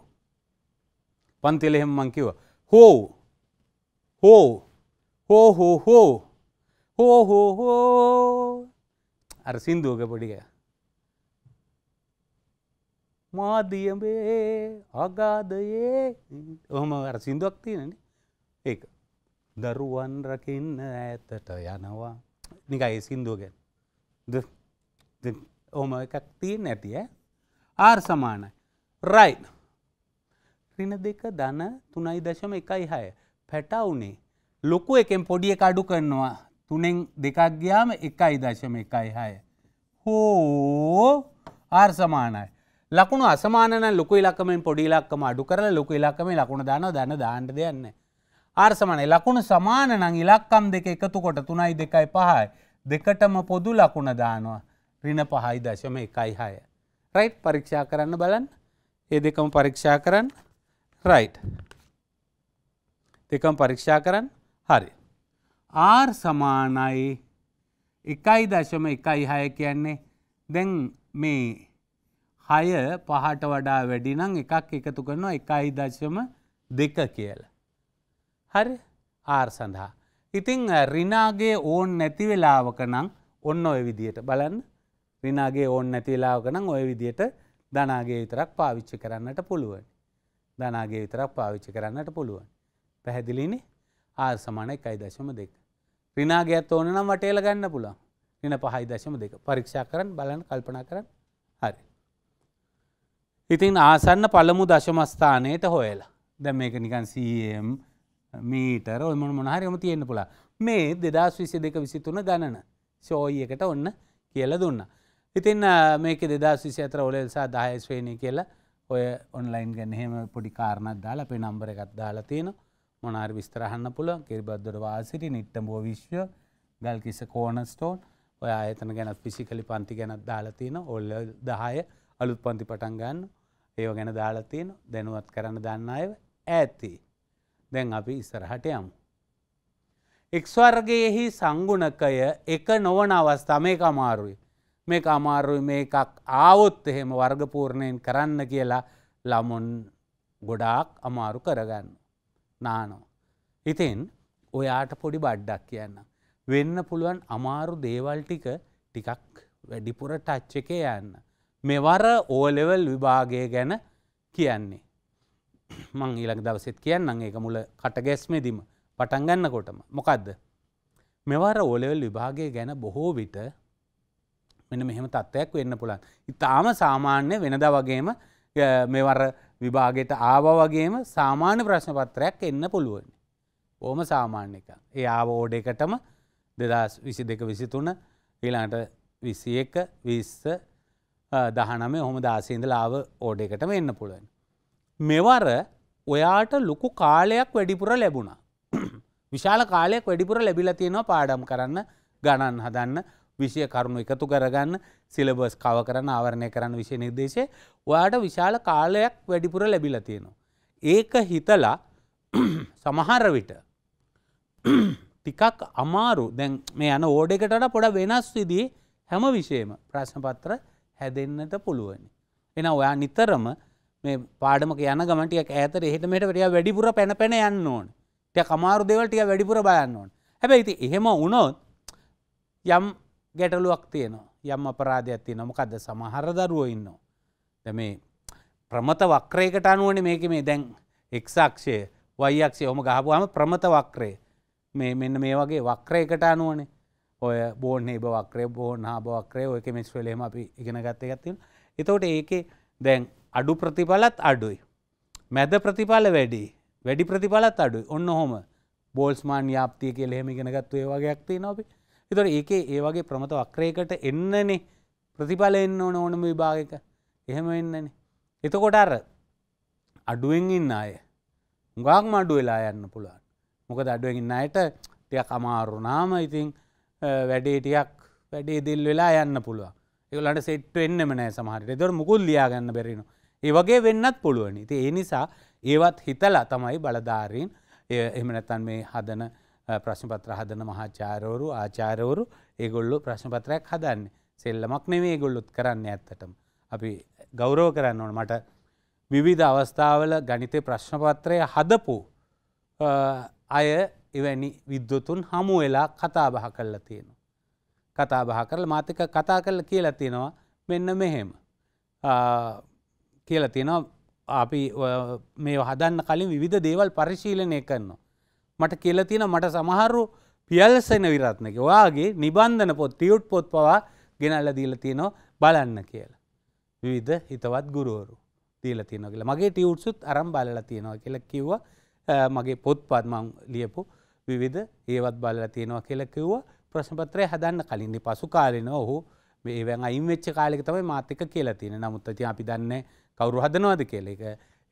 පන්තිලෙහෙම්මං කිව හෝ හෝ හෝ හෝ හෝ හෝ හෝ හෝ අර සින්දුවක පොඩිකෑ මාදියඹේ අගාදයේ ඔහොම අර සිින්දුවක් තියෙනන ඒ දරුවන් රකින්න ඇතට යනවා නිකයි සින්දුවගෙන් ඕම එකක් තියෙන් ඇතිය ආර් සමානයි රයි් රින දෙක දන තුනයි දශම එකයි හය පැටවුනේ ලොකු එකෙන් පොඩිය අඩු කරනවා තුනෙන් දෙකක් ග්‍යාම එකයි දශම එකයි හය හෝ ආර් සමානයි ලකුණු අසමානන ලොකු ඉලක්කමෙන් පොඩි ඉලක්කම අඩු කරලා ලොකු ඉලක්කමේ ලකුණ දානවා දන්න දාන්න දෙයන්න. ආර සමානයි ලකුණු සමාන නම් ඉලක්කම් දෙක එකතු කොට තුනයි දෙකයි පහයි දෙකටම පොදු ලකුණ දානවා රින පහයි දශම එකයි හය. රයිට් පරීක්ෂා කරන්න බලන් ඒ දෙකම පරීක්ෂා කරන්න රයිට් දෙකම් පරීක්ෂා කරන්න හරි. ආර් සමානයි එකයි දශම එකයි හය කියන්නේ දැන් මේ හය පහට වඩා වැඩිනං එකක් එකතු කරනවා එකයි දශම දෙක කියල. හරි ආර් සඳහා. ඉතිං රිනාගේ ඕන් නැති වෙලාවක නං ඔන්න ඔය විදියට බලන්න රිනාගේ ඕන් නැතිලාවක නං ඔය විදියට දනාගේ විතරක් පාවිච්චි කරන්නට පුළුවන්. දනාගේ විතරක් පාවිච්චි කරන්නට පුළුවන්. පැහැදිලිනි ආර් සමාන එකයි දශම දෙක. රිනාගේත් ඕන නම් වටේල ගන්න පුළන් රින පහයි දශම දෙක පරීක්ෂා කරන්න බලන් කල්පනා කරන්න ඉතින් ආසන්න පළමු දශමස්ථානයට හොයලා දැ මේක නිකන් සම් මීටර ඔමන මොනහරිම තියෙන්න්න පුලා මේ දෙදස් විසි දෙක විසිතුන ගණන ශෝයකට ඔන්න කියල දුන්න. ඉතින් මේක දෙදස් විසි අතර ඔලෙල්සා දායස්වේනය කියලා ඔය ඔන්ලයින් ගැනහෙම පොඩි කාරණත් දාලා පේ නම්බර එකත් දාලා තියෙන මොනාර් විස්තරහන්න පුල කිරිබද්දොර වාසිරි නිට්ටඹෝ විශ්ව ගල් කිස කෝනස්ටෝන් ඔය ආයතන ගැනත් පිසිකලි පන්ති ගැනත් දාලා තියෙන ඔල්ල දහය අලුත් පන්ති පටන්ගන්න ඒව ගැන දාලතියන දැනුවත් කරන්න දන්න අයව ඇති. දැන් අපි ඉස්සරහට යමු. එක්ස්වර්ගයෙහි සංගුණකය එක නොවන අවස්ථා මේ අමාරුයි. මේ අමාරුයි මේ එකක් ආවොත් එහෙම වර්ගපූර්ණයෙන් කරන්න කියලා ළමුන් ගොඩාක් අමාරු කරගන්න. නානෝ. ඉතින් ඔයාට පොඩි බඩ්ඩක් කියන්න. වෙන්න පුළුවන් අමාරු දේවල් ටික ටිකක් වැඩිපුර ටච්ච එක යන්න. මෙවර ඕලෙවල් විභාගය ගැන කියන්නේ. මං ඊලක් දවසෙත් කියන්න ඒක මුල කටගැස්මෙදිම පටන්ගන්න කොටම මොකක්ද. මෙවර ඕලෙවල් විභාගය ගැන බොහෝ විට මෙන මෙහෙම තත්ත්වයක් වෙන්න පුළන්. ඉතාම සාමාන්‍ය වෙනද වගේම මෙවර විභාගයට ආව වගේම සාමාන්‍ය ප්‍රශ්න පත්‍රයක් එන්න පුළුවන්. ඕම සාමාන්‍ය එක. ඒ ආව ඕඩ එකටම දෙදස් විසි දෙක විසිතුන ඊලාට විසි එක විස්ස දහනම හොම දාසේඳලාව ඕඩ එකටම එන්න පුළුවන්. මෙවර ඔයාට ලොකු කාලයක් වැඩිපුර ලැබුණා. [clears throat] විශාල කාලයක් වැඩිපුර ලැබිල තියෙනවා පාඩම් කරන්න ගණන් හදන්න විෂය කරුණු එකතු කරගන්න සිලබස් කව කරන්න ආවරණය කරන්න විෂය නිර්දේශය ඔයාට විශාල කාලයක් වැඩිපුර ලැබිල තියෙනවා. ඒක හිතලා [clears throat] සමහර විට [clears throat] ටිකක් අමාරු දැන් මේ යන ඕඩ එකටට පොඩ වෙනස් විදී හැම විෂයම ප්‍රශ්නපත්‍ර හැදෙන්න්නට පුළුවනි. එන ඔයා නිතරම මේ පාඩමක යන ගමටියක් ඇතර එහෙට මෙට වැටිය වැඩිපුර පැන පැන යන්න ඕන ටය කමාරු දෙවලටිය වැඩිපුර බයන්න ඕන හැබැයි ඉති එහෙම වුණොත් යම් ගැටලුවක් තියනවා යම් අපරාධයක් තිය නොමකද සමහර දරුව ඉන්නවා. ද මේ ප්‍රමත වක්‍රයකට අනුවන මේක මේ දැන් එක්සක්ෂය වයක්ෂය හොම ගහපුහම ප්‍රමත වක්‍රේ මේ මෙන්න මේ වගේ වක්‍රයකට අනුවනේ ඔය බෝන් ඒ බවක්‍රේ බෝන් හා බවක්‍රේ ඔය මිස්වලේම අපි ඉගෙන ගත්ත ගත්තිල් එතවට ඒකේ දැන් අඩු ප්‍රතිඵලත් අඩුයි. මැද ප්‍රතිඵල වැඩි වැඩි ප්‍රතිඵලත් අඩුයි ඔන්න හොම බෝල්ස්මාන් යාප්තිය කිය එහෙම ගෙනගත්තු ඒ වගේ ඇක්ති නොබි එතොට ඒක ඒ වගේ ප්‍රමත වක්‍රයකට එන්නනේ ප්‍රතිඵල එන්න ඕන ඕනම විභාගක එහෙම එන්නනේ. එතකොට අර අඩුවෙන් ඉන්න අය උගක් මඩු වෙලා යන්න පුළුවන් මොකද අඩුවෙන් ඉන්න අයට ටයක් අමාරුනාම ඉතින් වැඩේටියක් වැඩේ දිල් වෙලා යන්න පුළුව එකලට සෙට් එන්නම නෑ සමහට එදොර මුකුල් ලියාගන්න බැරින. ඒ වගේ වෙන්නත් පුළුවනි ති ඒ නිසා ඒවත් හිතලා තමයි බලධාරීන් එමනැතන් මේ හදන ප්‍රශ්නපත්‍ර හදන මහාචාරවරු ආචාරවරු ඒගොල්ලු ප්‍රශ්නපත්‍රයක් හදන්න සෙල්ලමක් නෙවේ ගොල්ලුත් කරන්න ඇත්තටම. අපි ගෞරෝ කරන්න ඕන මට විවිධ අවස්ථාවල ගනිතය ප්‍රශ්නපත්‍රය හදපු අය එවැනි විද්වතුන් හමු වෙලා කතාබහ කරලා තියෙනවා. කතාබහ කරල මාතක කතා කරල කියලා තියෙනවා මෙන්න මෙහෙම. කියලා තියෙනවා අපි මේ හදන්න කලින් විධ දේවල් පරිශීලනය කරනවා. මට කියල තියෙන මට සමහරු පියල්සෙන විරත්නක වාගේ නිබන්ධන පොත් තියුට් පොත් පවා ගෙනල්ල දීල තියනෝ බලන්න කියලා. විවිධ හිතවත් ගුරුවරු දීල තියනො කියලා මගේ ටියුට්සුත් අරම් බලල තියෙනවා කියලා කිව්වා මගේ පොත්පත්මං ලියපු විවිධ ඒවත් බලලා තියෙනවා කියලා කිව්වා ප්‍රශ්නපත්‍රය හදන්න කලින් පසු කාලෙන ඔහු මේ ඒවැන් අයින් වෙච්ච කාලෙක තමයි මාත් එක්ක කියලා තියෙන. නමුත් ඉතින් අපි දන්නේ කවුරු හදනවද කියලා. ඒක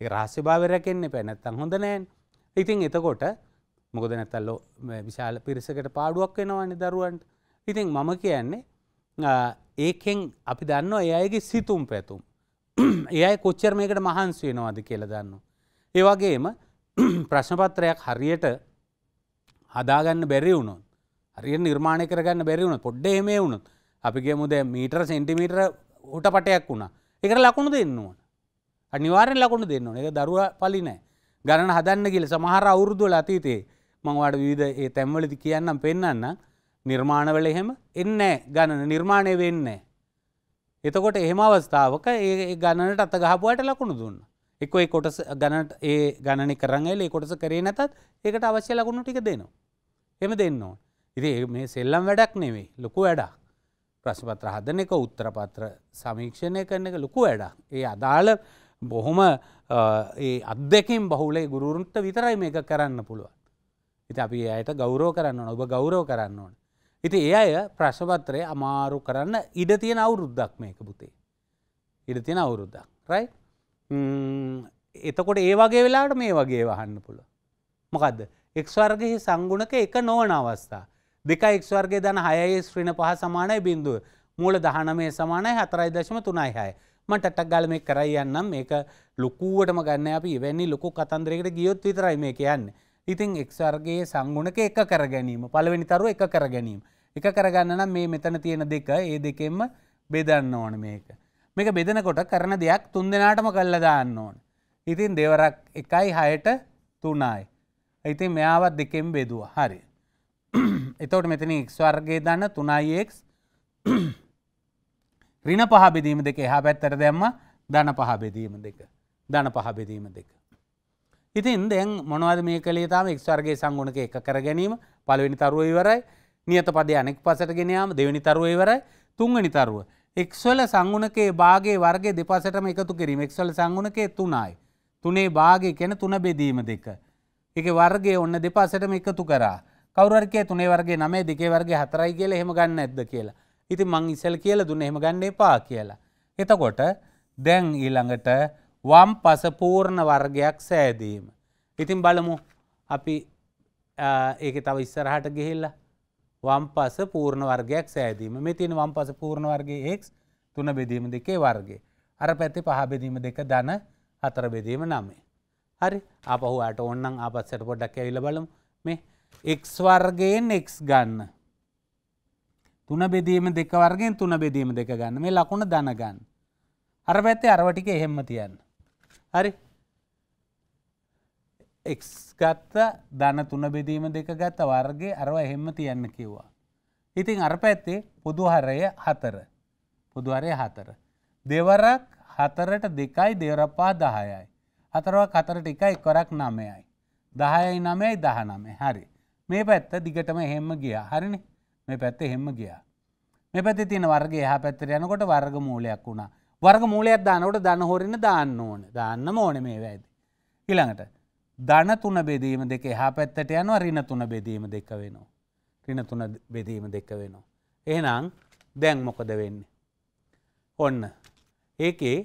ඒක රහස්‍ය භාවය රැකෙන්න එපා. නැත්තම් හොඳ නැහැ. ඉතින් එතකොට මොකද නැත්තම් විශාල පිරිසකට පාඩුවක් වෙනවනේ දරුවන්ට. ඉතින් මම කියන්නේ ඒකෙන් අපි දන්නවා ඒ අයගේ සිතුම් පැතුම්. ඒ අය කොච්චර මේකට මහන්සි වෙනවද කියලා දන්නවා. ඒ වගේම [clears throat] ප්‍රශ්නපත්‍රයක් හරියට හදාගන්න බැරි වුණොත් හරි නිර්මාණය කරගන්න බැරි වුණ පොඩ්ඩේ මේ වුණුත් අපිගේ මුදේ මීටර සෙන්ටිමීටර හුට පටයක් වුණා එකට ලකුණු දෙන්නුවන අනිවාරෙන් ලකුණු දෙන්න එක දරුව පලිනෑ ගණන හදන්න කියල සමහර අවුරුදුවල අතීතේ මංවාට විධ ඒ තැම්වලති කියන්නම් පෙන්න්න නිර්මාණවල එහෙම එන්න ගණන නිර්මාණය වෙන්නේ. එතකොට එහෙම අවස්ථාවක ඒ ගණනට අත ගහපුුවට ලකුණු දුන්න. එක්ක ඒ කොටස ගණට ඒ ගණනි කරන්ගල ඒ කොටස කරේ නැතත් ඒකට අවශ්‍ය ලකුණු ටික දෙනවා. එම දෙන්න ඕන්. ඉති මේ සෙල්ලම් වැඩක් නෙවෙයි ලොකු වැඩක්. ප්‍රශ්පත්‍ර හදන එක උත්තරපත්‍ර සමීක්ෂණය කරන එක ලොකු වැඩක්. ඒ අදාළ බොහොම අත්දැකින් බහුලේ ගුරුන්ට විතරයි මේක කරන්න පුළුවන්. ඉති අපි අයට ගෞරෝ කරන්න ඔබ ගෞරෝ කරන්න ඕන. ඉති ඒ අය ප්‍රශ්පත්‍රය අමාරු කරන්න ඉඩ තියෙන අවුරුද්දක් මේක පුතේ. ඉඩ තියෙන අවුරුද්දක් රයි එතකොට ඒ වගේ වෙලාට මේ වගේ වහන්න පුළුව. මොකක්ද එක්ස්වර්ගෙහි සංගුණක එක නොවන අවස්ථා. දෙක එක්ස්වර්ගේ දන හයයේ ශ්‍රීණ පහ සමානය බින්දුව මූල දහනමය සමානයි හතරයි දශම තුනයි හය මටටක් ගල මේ කරයි යන්නම් ඒක ලොකුවටම ගන්න අපි එවැනි ලොකු කතන්දරෙකට ගියොත් විතරයි මේ කියන්න. ඉතින් එක්ස්වර්ගේ සංගුණක එක කර ගැනීම පළවෙනි තරුව එක කර ගැනීම. එක කරගන්න නම් මේ මෙතන තියෙන දෙක ඒ දෙකෙන්ම බෙදන්න ඕන මේක. මේක බෙදනකොට කරන දෙයක් තුන් දෙනාටම කල්ල දාන්න ඕන. ඉතින් දෙවරක් එකයි හයට තුනයි. ඇති මෙයාවත් දෙකෙන් බෙදවා හරි එතවට මෙතන ක්ස්වර්ගේ දන්න තුනයික් රින පහ බෙදීම දෙක එහා පැත්තර දැම්ම දන පහ බෙදීම දෙක දන පහ බෙදීම දෙක. ඉතින් දැන් මොනවද මේ කළේ තාම එක්ස්වර්ගේ සංගුණක එක කර ගැනීම පළවෙනි තරුව ඉවරයි නියත පද අනෙක් පසට ගෙනයාම දෙවැනි තරුව ඉවරයි තුන්ගනි තරුව. එක්ස්වල සංගුණකේ භාගේ වර්ගේ දෙපසටම එකතු කිරීම එක්ස්වල සංගුණකේ තුනයි. තුනේ භාගය කැන තුන බෙදීම දෙක. එක වර්ගේ ඔන්න දෙපාසටම එකතු කරා කවරකේ තුනේ වර්ගේ නමේ දෙකේ වර්ගේ හතරයි කියල හෙම ගන්න ඇද කියලා ඉති මං ඉසල් කියල දුන්න හෙම ගන්න එපා කියලා. එතකොට දැන් ඊළඟට වම් පස පූර්ණ වර්ගයක් සෑදීම. ඉතින් බලමු අපි ඒක තව ඉස්සරහට ගෙහිල්ල වම් පස පූර්ණ වර්ගයක් සෑදීම මෙතින් වම් පස පූර්ණ වර්ගේ එක් තුන බෙදීම දෙකේ වර්ගේ. අර පැති පහ බෙදීම දෙක දන හතර බෙදීම නමේ. හරි අප හුට ඔන්නම් අපස්සට පොඩක් ඇවිල බලම් මේ එක් වර්ගයෙන් එක් ගන්න තුන බෙදීම දෙක වර්ගෙන් තුන බෙදීම දෙක ගන්න මේ ලකුණ දනගන්න අර පැත්තේ අරවටික එහෙම තියන්න හරි එක් ගත්ත දන තුන බෙදීම දෙක ගත්ත වර්ගේ අරව එහෙම තියන්න කිව්වා ඉතින් අර පැත්තේ පුදුහරය හතර පුදුහරය හතර දෙවරක් හතරට දෙකයි දෙවරපා දහයයි හතරවා කතරට එකයි කොරක් නමයයි. දහයයි නමයයි දහ නමේ හරි. මේ පැත්ත දිගටම හෙම්ම ගියා හරිනි මේ පැත්තේ හෙම්ම ගියා. මේ පැති තින වර්ගේ හා පැත්තර යනකොට වර්ග මූලයක් වුණා වර්ග මූලයක් දානකොට දන හොරන්න දාන්න ඕන දන්න ඕන මේ වැද. ඉළඟට ධන තුන බෙදීම දෙක හා පැත්තට යනවා රින තුන බෙදීම දෙක වෙනවා. රින තුන බෙදීම දෙක වෙනවා. එහෙනම් දැන් මොකද වෙන්නේ. ඔන්න ඒකේ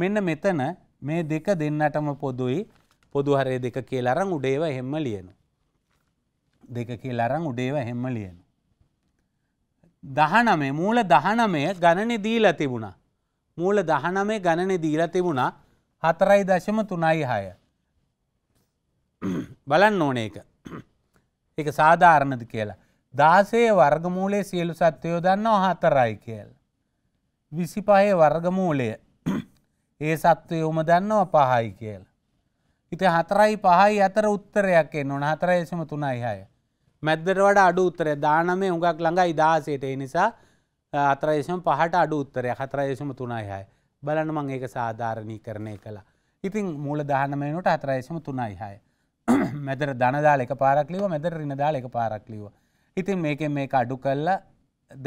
මෙන්න මෙතන මේ දෙක දෙන්නටම පොදුයි පොදුහරය දෙක කියල අරං උඩේව හෙම්ම ලියනු. දෙක කියල අරං උඩේව හෙම්ම ලියනු. දහනමේ මූල දහනමය ගණන දීල තිබුණා. මූල දහනමේ ගණන දීල තිබුණා හතරයි දශම තුනයි හය. බලන්න ඕන එක. එක සාධාරණද කියලා. දාසේ වර්ගමූලේ සියලු සත්වයෝ දන්නවා හතරයි කියල්. විසි පහේ වර්ගමූලය ඒ සත්වය උම දන්නව පහයි කියල. හිත හතරයි පහයි අතර උත්තරයක් නොන හතරයසම තුනයි හය. මැද්දර වට අඩු උත්තරය දානමේ උඟක් ළඟයි දාසයට ඒ නිසා අතරයේශම පහට අඩු උත්තරය හතරයේශම තුනයි හය බලන්න මං ඒක සාධාරණී කරණය කළ. ඉතින් මූල දානමයනට හතරයේශම තුනයි හය. [clears throat] මැදර දනදාල එක පාරක්ලිව මැදර රිනදාල එක පාරක්ලිව. ඉතින් මේක මේක අඩු කල්ල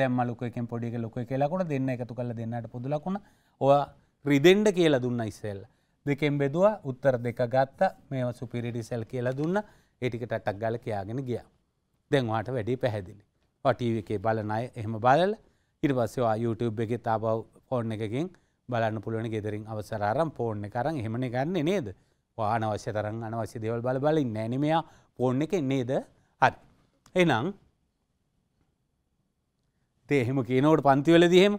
දැම්මලුකෙන් පොඩික ලොක කියලකුණ දෙන්න එකතු කල දෙන්නට පුදුලකුණ ඔය රිදෙන්ඩ කියලා දුන්න ඉස්සෙල් දෙකෙන් බෙදුව උත්තර දෙක ගත්ත මේව සුපිරිඩිසෙල් කියලා දුන්න ඒටිකට ටක් ගල කියයාගෙන ගිය දැන්වාට වැඩි පැහැදිලි පටීව එකේ බලනය එහෙම බලල ඉරිවස්සවා YouTube එක තාබව ෆෝර්න් එකකින් බලන්න පුළුවන ගෙදරින් අවසරම් පෝර්ණ කරන් එහෙමන ගන්න නේද වාන අවශ්‍ය තරන් අනවශ්‍ය දෙවල් බල බලින් නෑනමයා පෝර්ණ එක නේද හත් එනම් තේ එහෙම කියනවට පන්තිවල දහෙම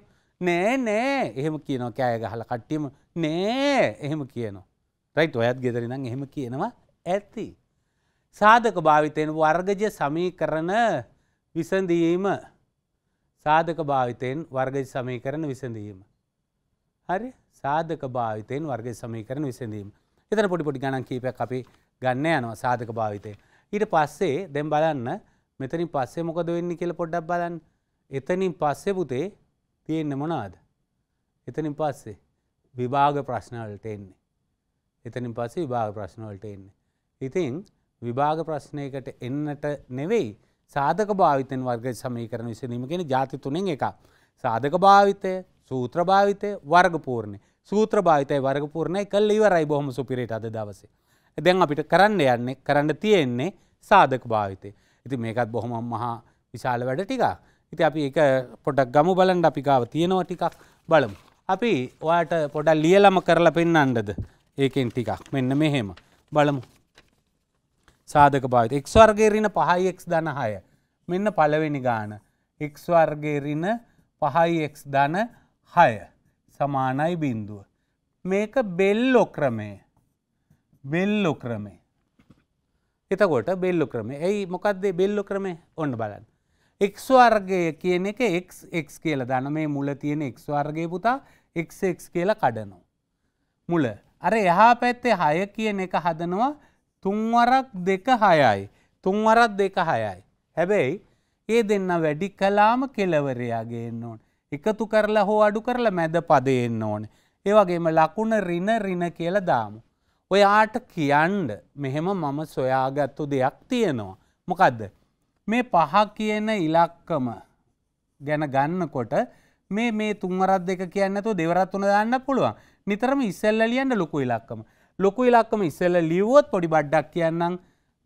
නෑ නෑ එහෙම කියනවා කෑය ගහල කට්ටියම නෑ එහෙම කියනවා. රයිට් ඔයත් ගෙදරිනම් එහෙම කියනවා ඇති. සාධක භාවිතයෙන් වර්ගජ සමීකරන විසඳීම සාධක භාවිතයෙන් වර්ගජ සමීකරන විසඳීම. හරි සාධක භාවිතයෙන් වර්ග සමීකරන විසඳීම. එතන පොඩි පොඩි ගණන් කීපයක් අපි ගන්න යනවා සාධක භාවිතය. ඊට පස්සේ දැන් බලන්න මෙතනින් පස්සේ මොකද වෙන්නේ කියලා පොඩ්ඩක් බලන්න. එතනින් පස්සේ පුතේ තියෙන්න මොනාද. එතනින් පස්සේ විභාග ප්‍රශ්නවලට එන්නේ. එතනින් පස්සේ විභාග ප්‍රශ්නවලට එන්නේ. ඉතින් විභාග ප්‍රශ්නයකට එන්නට නෙවෙයි සාධක භාවිතෙන් වර්ග සමීකරණ විසඳීම කියන ජාති තුනෙන් එකක්. සාධක භාවිතය සූත්‍ර භාවිතය වර්ගපූර්ණය සූත්‍ර භාවිතය වර්ගපූර්ණය කල් ඉවරයි බොහොම සුපිරිට අද දවසේ. දැන් අපිට කරන්න යන්නේ කරන්න තියෙන්නේ සාධක භාවිතය. ඉති මේකත් බොහොම මහා විශාල වැඩ ටිකා ඉති අපි එක පොඩක් ගමු බලන්ඩ අපි කාව තියෙනවා ටිකක් බලමු. අපි වාට පොඩල් ලියලම කරලා පෙන්න්න අන්ඩද ඒකෙන් ටිකක් මෙන්න මෙහෙම බලමු. සාධක භාවිත එක්වර්ගේරින පහයික් දනහය මෙන්න පලවෙනි ගාන එක්වර්ගේරින පහයික් දන හය සමානයි බින්දුව. මේක බෙල්ලො ක්‍රමය බෙල්ලො ක්‍රමේ එතකොට බෙල්ලො ක්‍රමේ ඇයි මොකක්දේ බෙල්ලො ක්‍රමේ ඔන්න බලන්න එක් වර්ගය කියන එක එක් කියල දන මේ මුල තියෙන එක් වර්ගය පුතා එක්ක් කියල කඩනෝ. මුල අර එහා පැත්තේ හය කියන එක හදනවා තුන්වරක් දෙක හයයි තුන්වරත් දෙක හයයි. හැබැයි ඒ දෙන්න වැඩි කලාම කෙලවරයාගේන්න ඕන. එකතු කරලා හෝ අඩු කරලා මැද පදයෙන්න ඕන. ඒවගේම ලකුණ රින රින කියල දාමු. ඔයාට කියන්ඩ මෙහෙම මම සොයාගත්තු දෙයක් තියෙනවා. මොකක්ද මේ පහ කියන ඉලක්කම ගැන ගන්නකොට මේ මේ තුන්වරත් දෙක කියන්නතු දෙවරත් වන දන්න පුළුවන් නිතරම ඉස්සල්ල ලියන්න ලොකු ඉලක්කම ලොකු ඉලක්කම ඉස්සල්ල ලියුවොත් පොඩි බඩ්ඩක් කියන්නම්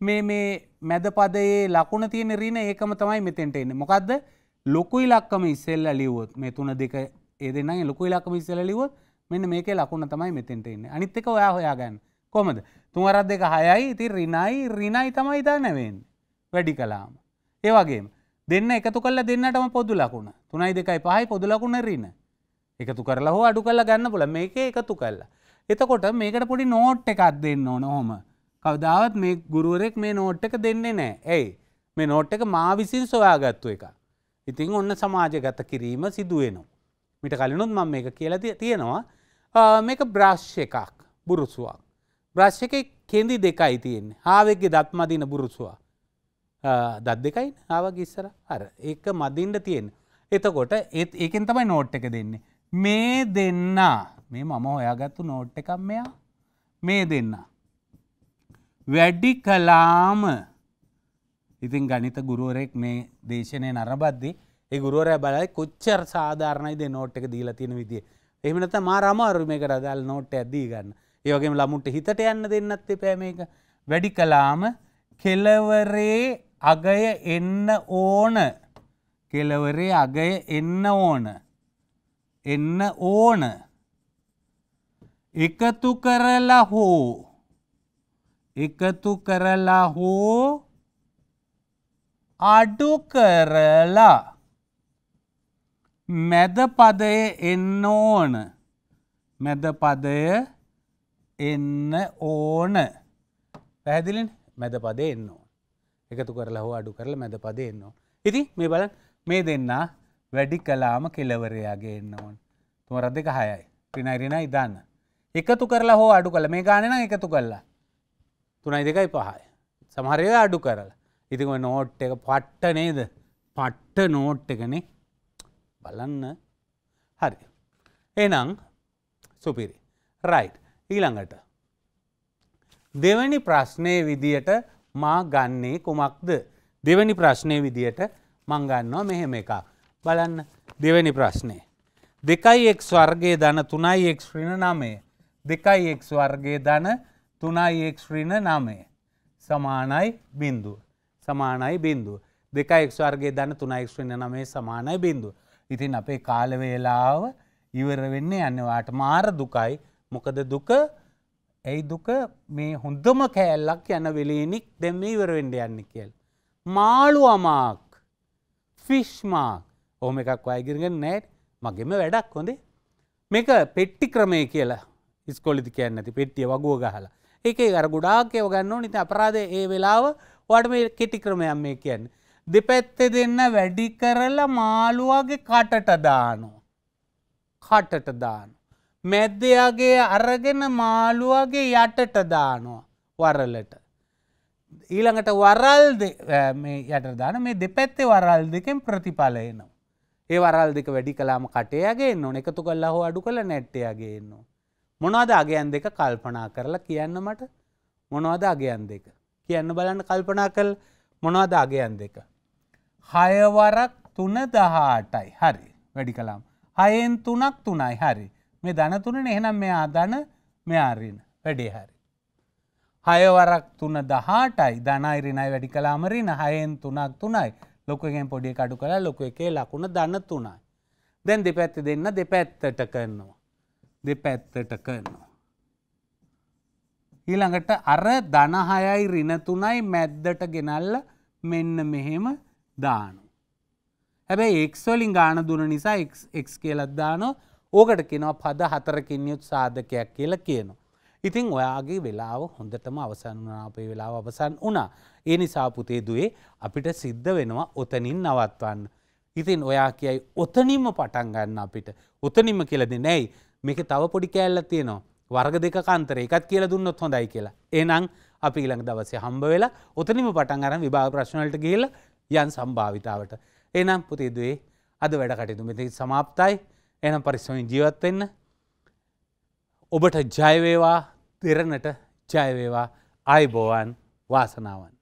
මේ මේ මැද පදයේ ලකුණ තියෙන රීන ඒකම තමයි මෙතෙන්ට එන්න මොකක්ද ලොකු ඉලක්කම ඉස්සෙල්ල ලියුවොත් මේ තුන දෙක ඒ දෙන්න ලොකු ඉලක්කම ඉස්සල ලියුවොත් මෙන්න මේක ලකුණ තමයි මෙතෙන්ට එන්න අනිත් එක ඔයා හොයා ගන්න කොමද තුන්වරත් දෙක හයයි ඉති රිනයි රිනයි තමයි ඉතා නැවෙන් වැඩි කලාම ඒවගේ දෙන්න එකතු කල දෙන්නටම පොදු ලකුණ තුනයි දෙකයි පහයි පොදු ලකුණ රන්න එකතු කරලා හෝ අඩු කල්ලා ගන්න පුල මේක එකතු කල්ලා එතකොට මේකට පොඩි නෝට් එකක් දෙන්න ඕන හොම කවදාවත් මේ ගුරුවරෙක් මේ නෝට් එක දෙන්නේ නෑ ඇයි මේ නෝට් එක මා විසින් සොයාගත්තු එක ඉතිං ඔන්න සමාජගත කිරීම සිදුවෙනවා මිට කලිනුත් මම මේක කියලා තියෙනවා මේක බ්‍රශ් එකක් බුරුසුවක් බ්‍රශ් එක කෙදි දෙකයි තියෙන්නේ හාවෙක්ගේ දත්මදින බුරුසුවක් දත් දෙකයි ආවගේ ඉස්සර අර ඒක මදින්ට තියෙන්. එතකොට ඒත් ඒකෙන් තමයි නෝට් එක දෙන්නේ. මේ දෙන්න මේ මම හොයාගත්තු නෝට් එකක් මෙයා මේ දෙන්න. වැඩි කලාම ඉතින් ගනිත ගුරුවරෙක් මේ දේශනය නරබද්දි ඒ ගුරුවරය බලයි කොච්චර සාධාරණයිද නෝට් එක දීලා තියෙන විදිිය. එහමනත මා රමාරු මේකට දල් නෝට් ඇදී ගන්න ඒවගේම ළමුට හිතට යන්න දෙන්නත් එපෑ මේක වැඩි කලාම කෙලවරේ අගය එන්න ඕන කෙලවරේ අගය එන්න ඕන එන්න ඕන එකතු කරලා හෝ එකතු කරලා හෝ අඩු කරලා මැදපදය එන්න ඕන මැදපදය එන්න ඕන පැහැදිලින් මැදපදය එන්න ඕන එකතු කරලා හෝ අඩු කරලා මැද පදයෙන්නවා. ඉති මේ බල මේ දෙන්න වැඩි කලාම කෙලවරයාගේ එන්න ඕන් තුම රද දෙක හයයි පිනයිරින ඉදන්න. එකතු කරලා හෝ අඩු කළ මේ ගානන එකතු කල්ලා තුනයි දෙකයි පහය සමහරය අඩු කරලා ඉතිම නෝට් එක පට්ට නේද පට්ට නෝට් එකනේ බලන්න හරි එනං සුපිරි රයි් ඊළඟට දෙවැනි ප්‍රශ්නය විදියට මා ගන්නේ කුමක්ද. දෙවැනි ප්‍රශ්නය විදියට මංගන්නවා මෙහෙම එකක්. බලන්න දෙවැනි ප්‍රශ්නය. දෙකයි එක් වර්ගේ දන තුනයි එක් ශ්‍රිණ නමය. දෙකයි එක් වර්ගේ දන තුනයි එක් ශ්‍රිණ නමය. සමානයි බින්දුව. සමානයි බින්දුව. දෙකයි එක් වර්ගේ දන තුනයි ශ්‍රිණ නමේ සමානයි බින්දුව. ඉතින් අපේ කාලවේලාව ඉවර වෙන්නේ අන්නවාට මාර දුකයි මොකද දුක ඇයි දුක මේ හොඳම කෑල්ලක් යන වෙලේනික් දැම්ම ඉවරවෙඩ යන්න කියල්. මාළු අමාක් ෆිෂ්මාක් ඕම එකක් අයගරගෙන් නෑට් මගේම වැඩක් හොඳේ මේක පෙට්ටි ක්‍රමය කියලා ඉස්කොලිති කියන්න ඇති පෙට්ටිය වගුව ගහලා එක අර ගොඩාක්කයව ගන්න නිති අපරාධ ඒ වෙලාව වට මේ කෙටි ක්‍රමයම් මේ කියන්න. දෙපැත්තෙ දෙන්න වැඩි කරලා මාළුවගේ කටට දානෝ. කටට දානෝ. මැද්දයාගේ අරගෙන මාළුවගේ යටට දානවා වරලට. ඊළඟට වරල් යටදාන මේ දෙපැත්තේ වරල් දෙකෙන් ප්‍රතිඵලයනවා. ඒ වරල් දෙක වැඩි කලාම කටයගේ නොන එකතු කල්ලා හෝ අඩු කළ නැට්ටයගේන්නවා. මොනවාද අගයන් දෙක කල්පනා කරලා කියන්න මට මොනවාද අගයන් දෙක. කියන්න බලන්න කල්පනා කල් මොනවාද අගයන් දෙක. හයවරක් තුන දහටයි හරි වැඩි කලාම්. හයෙන් තුනක් තුනයි හරි. මේ දන තුනන එහෙනම් මෙයා දන මෙයාරින වැඩේ හරි. හයවරක් තුන දහටයි ධනයිරිනයි වැඩි කලාමරින හයෙන් තුනක් තුනයි ලොකගෙන් පොඩි කඩු කලා ලොක එකේ ලකුණ දන්න තුනයි. දැන් දෙපැත්ත දෙන්න දෙපැත්තට කරනවා. දෙපැත්තට කරනවා. ඊළඟට අර දනහයයි රිනතුනයි මැද්දට ගෙනල්ල මෙන්න මෙහෙම දානු. හැබැයි එක්ස්වලින් ගාන දුන නිසා එක් කියලත් දානෝ ඕකට කිනව පද හතරකින් යුත් සාධකයක් කියලා කියනවා. ඉතිං ඔයාගේ වෙලාව හොඳටම අවසන් වනා අපේ වෙලාව අවසන් වනා. ඒ නිසා පුතේ දුවේ අපිට සිද්ධ වෙනවා ඔතනින් නවත්වන්න. ඉතින් ඔයා කියයි ඔතනින්ම පටන් ගන්න අපිට ඔතනින්ම කියලද නැයි මේක තව පොඩි කෑල්ල තියෙනවා. වර්ග දෙක කන්තර එකත් කියල දුන්නොත් හොඳයි කියලා. ඒනං අපි ඊළඟ දවසේ හම්බ වෙලා ඔතනිම පටන් අරන් විභාග ප්‍රශ්නවලට ගිහිල්ලා යන් සම්භාවිතාවට. එනම් පුතේදුවේ අද වැඩ කටයුතු මෙති සමාප්තයි එනම් පරිස්සමින් ජීවත්වෙන්න ඔබට ජයවේවා තිරණට ජයවේවා අයිබෝවන් වාසනාවන්.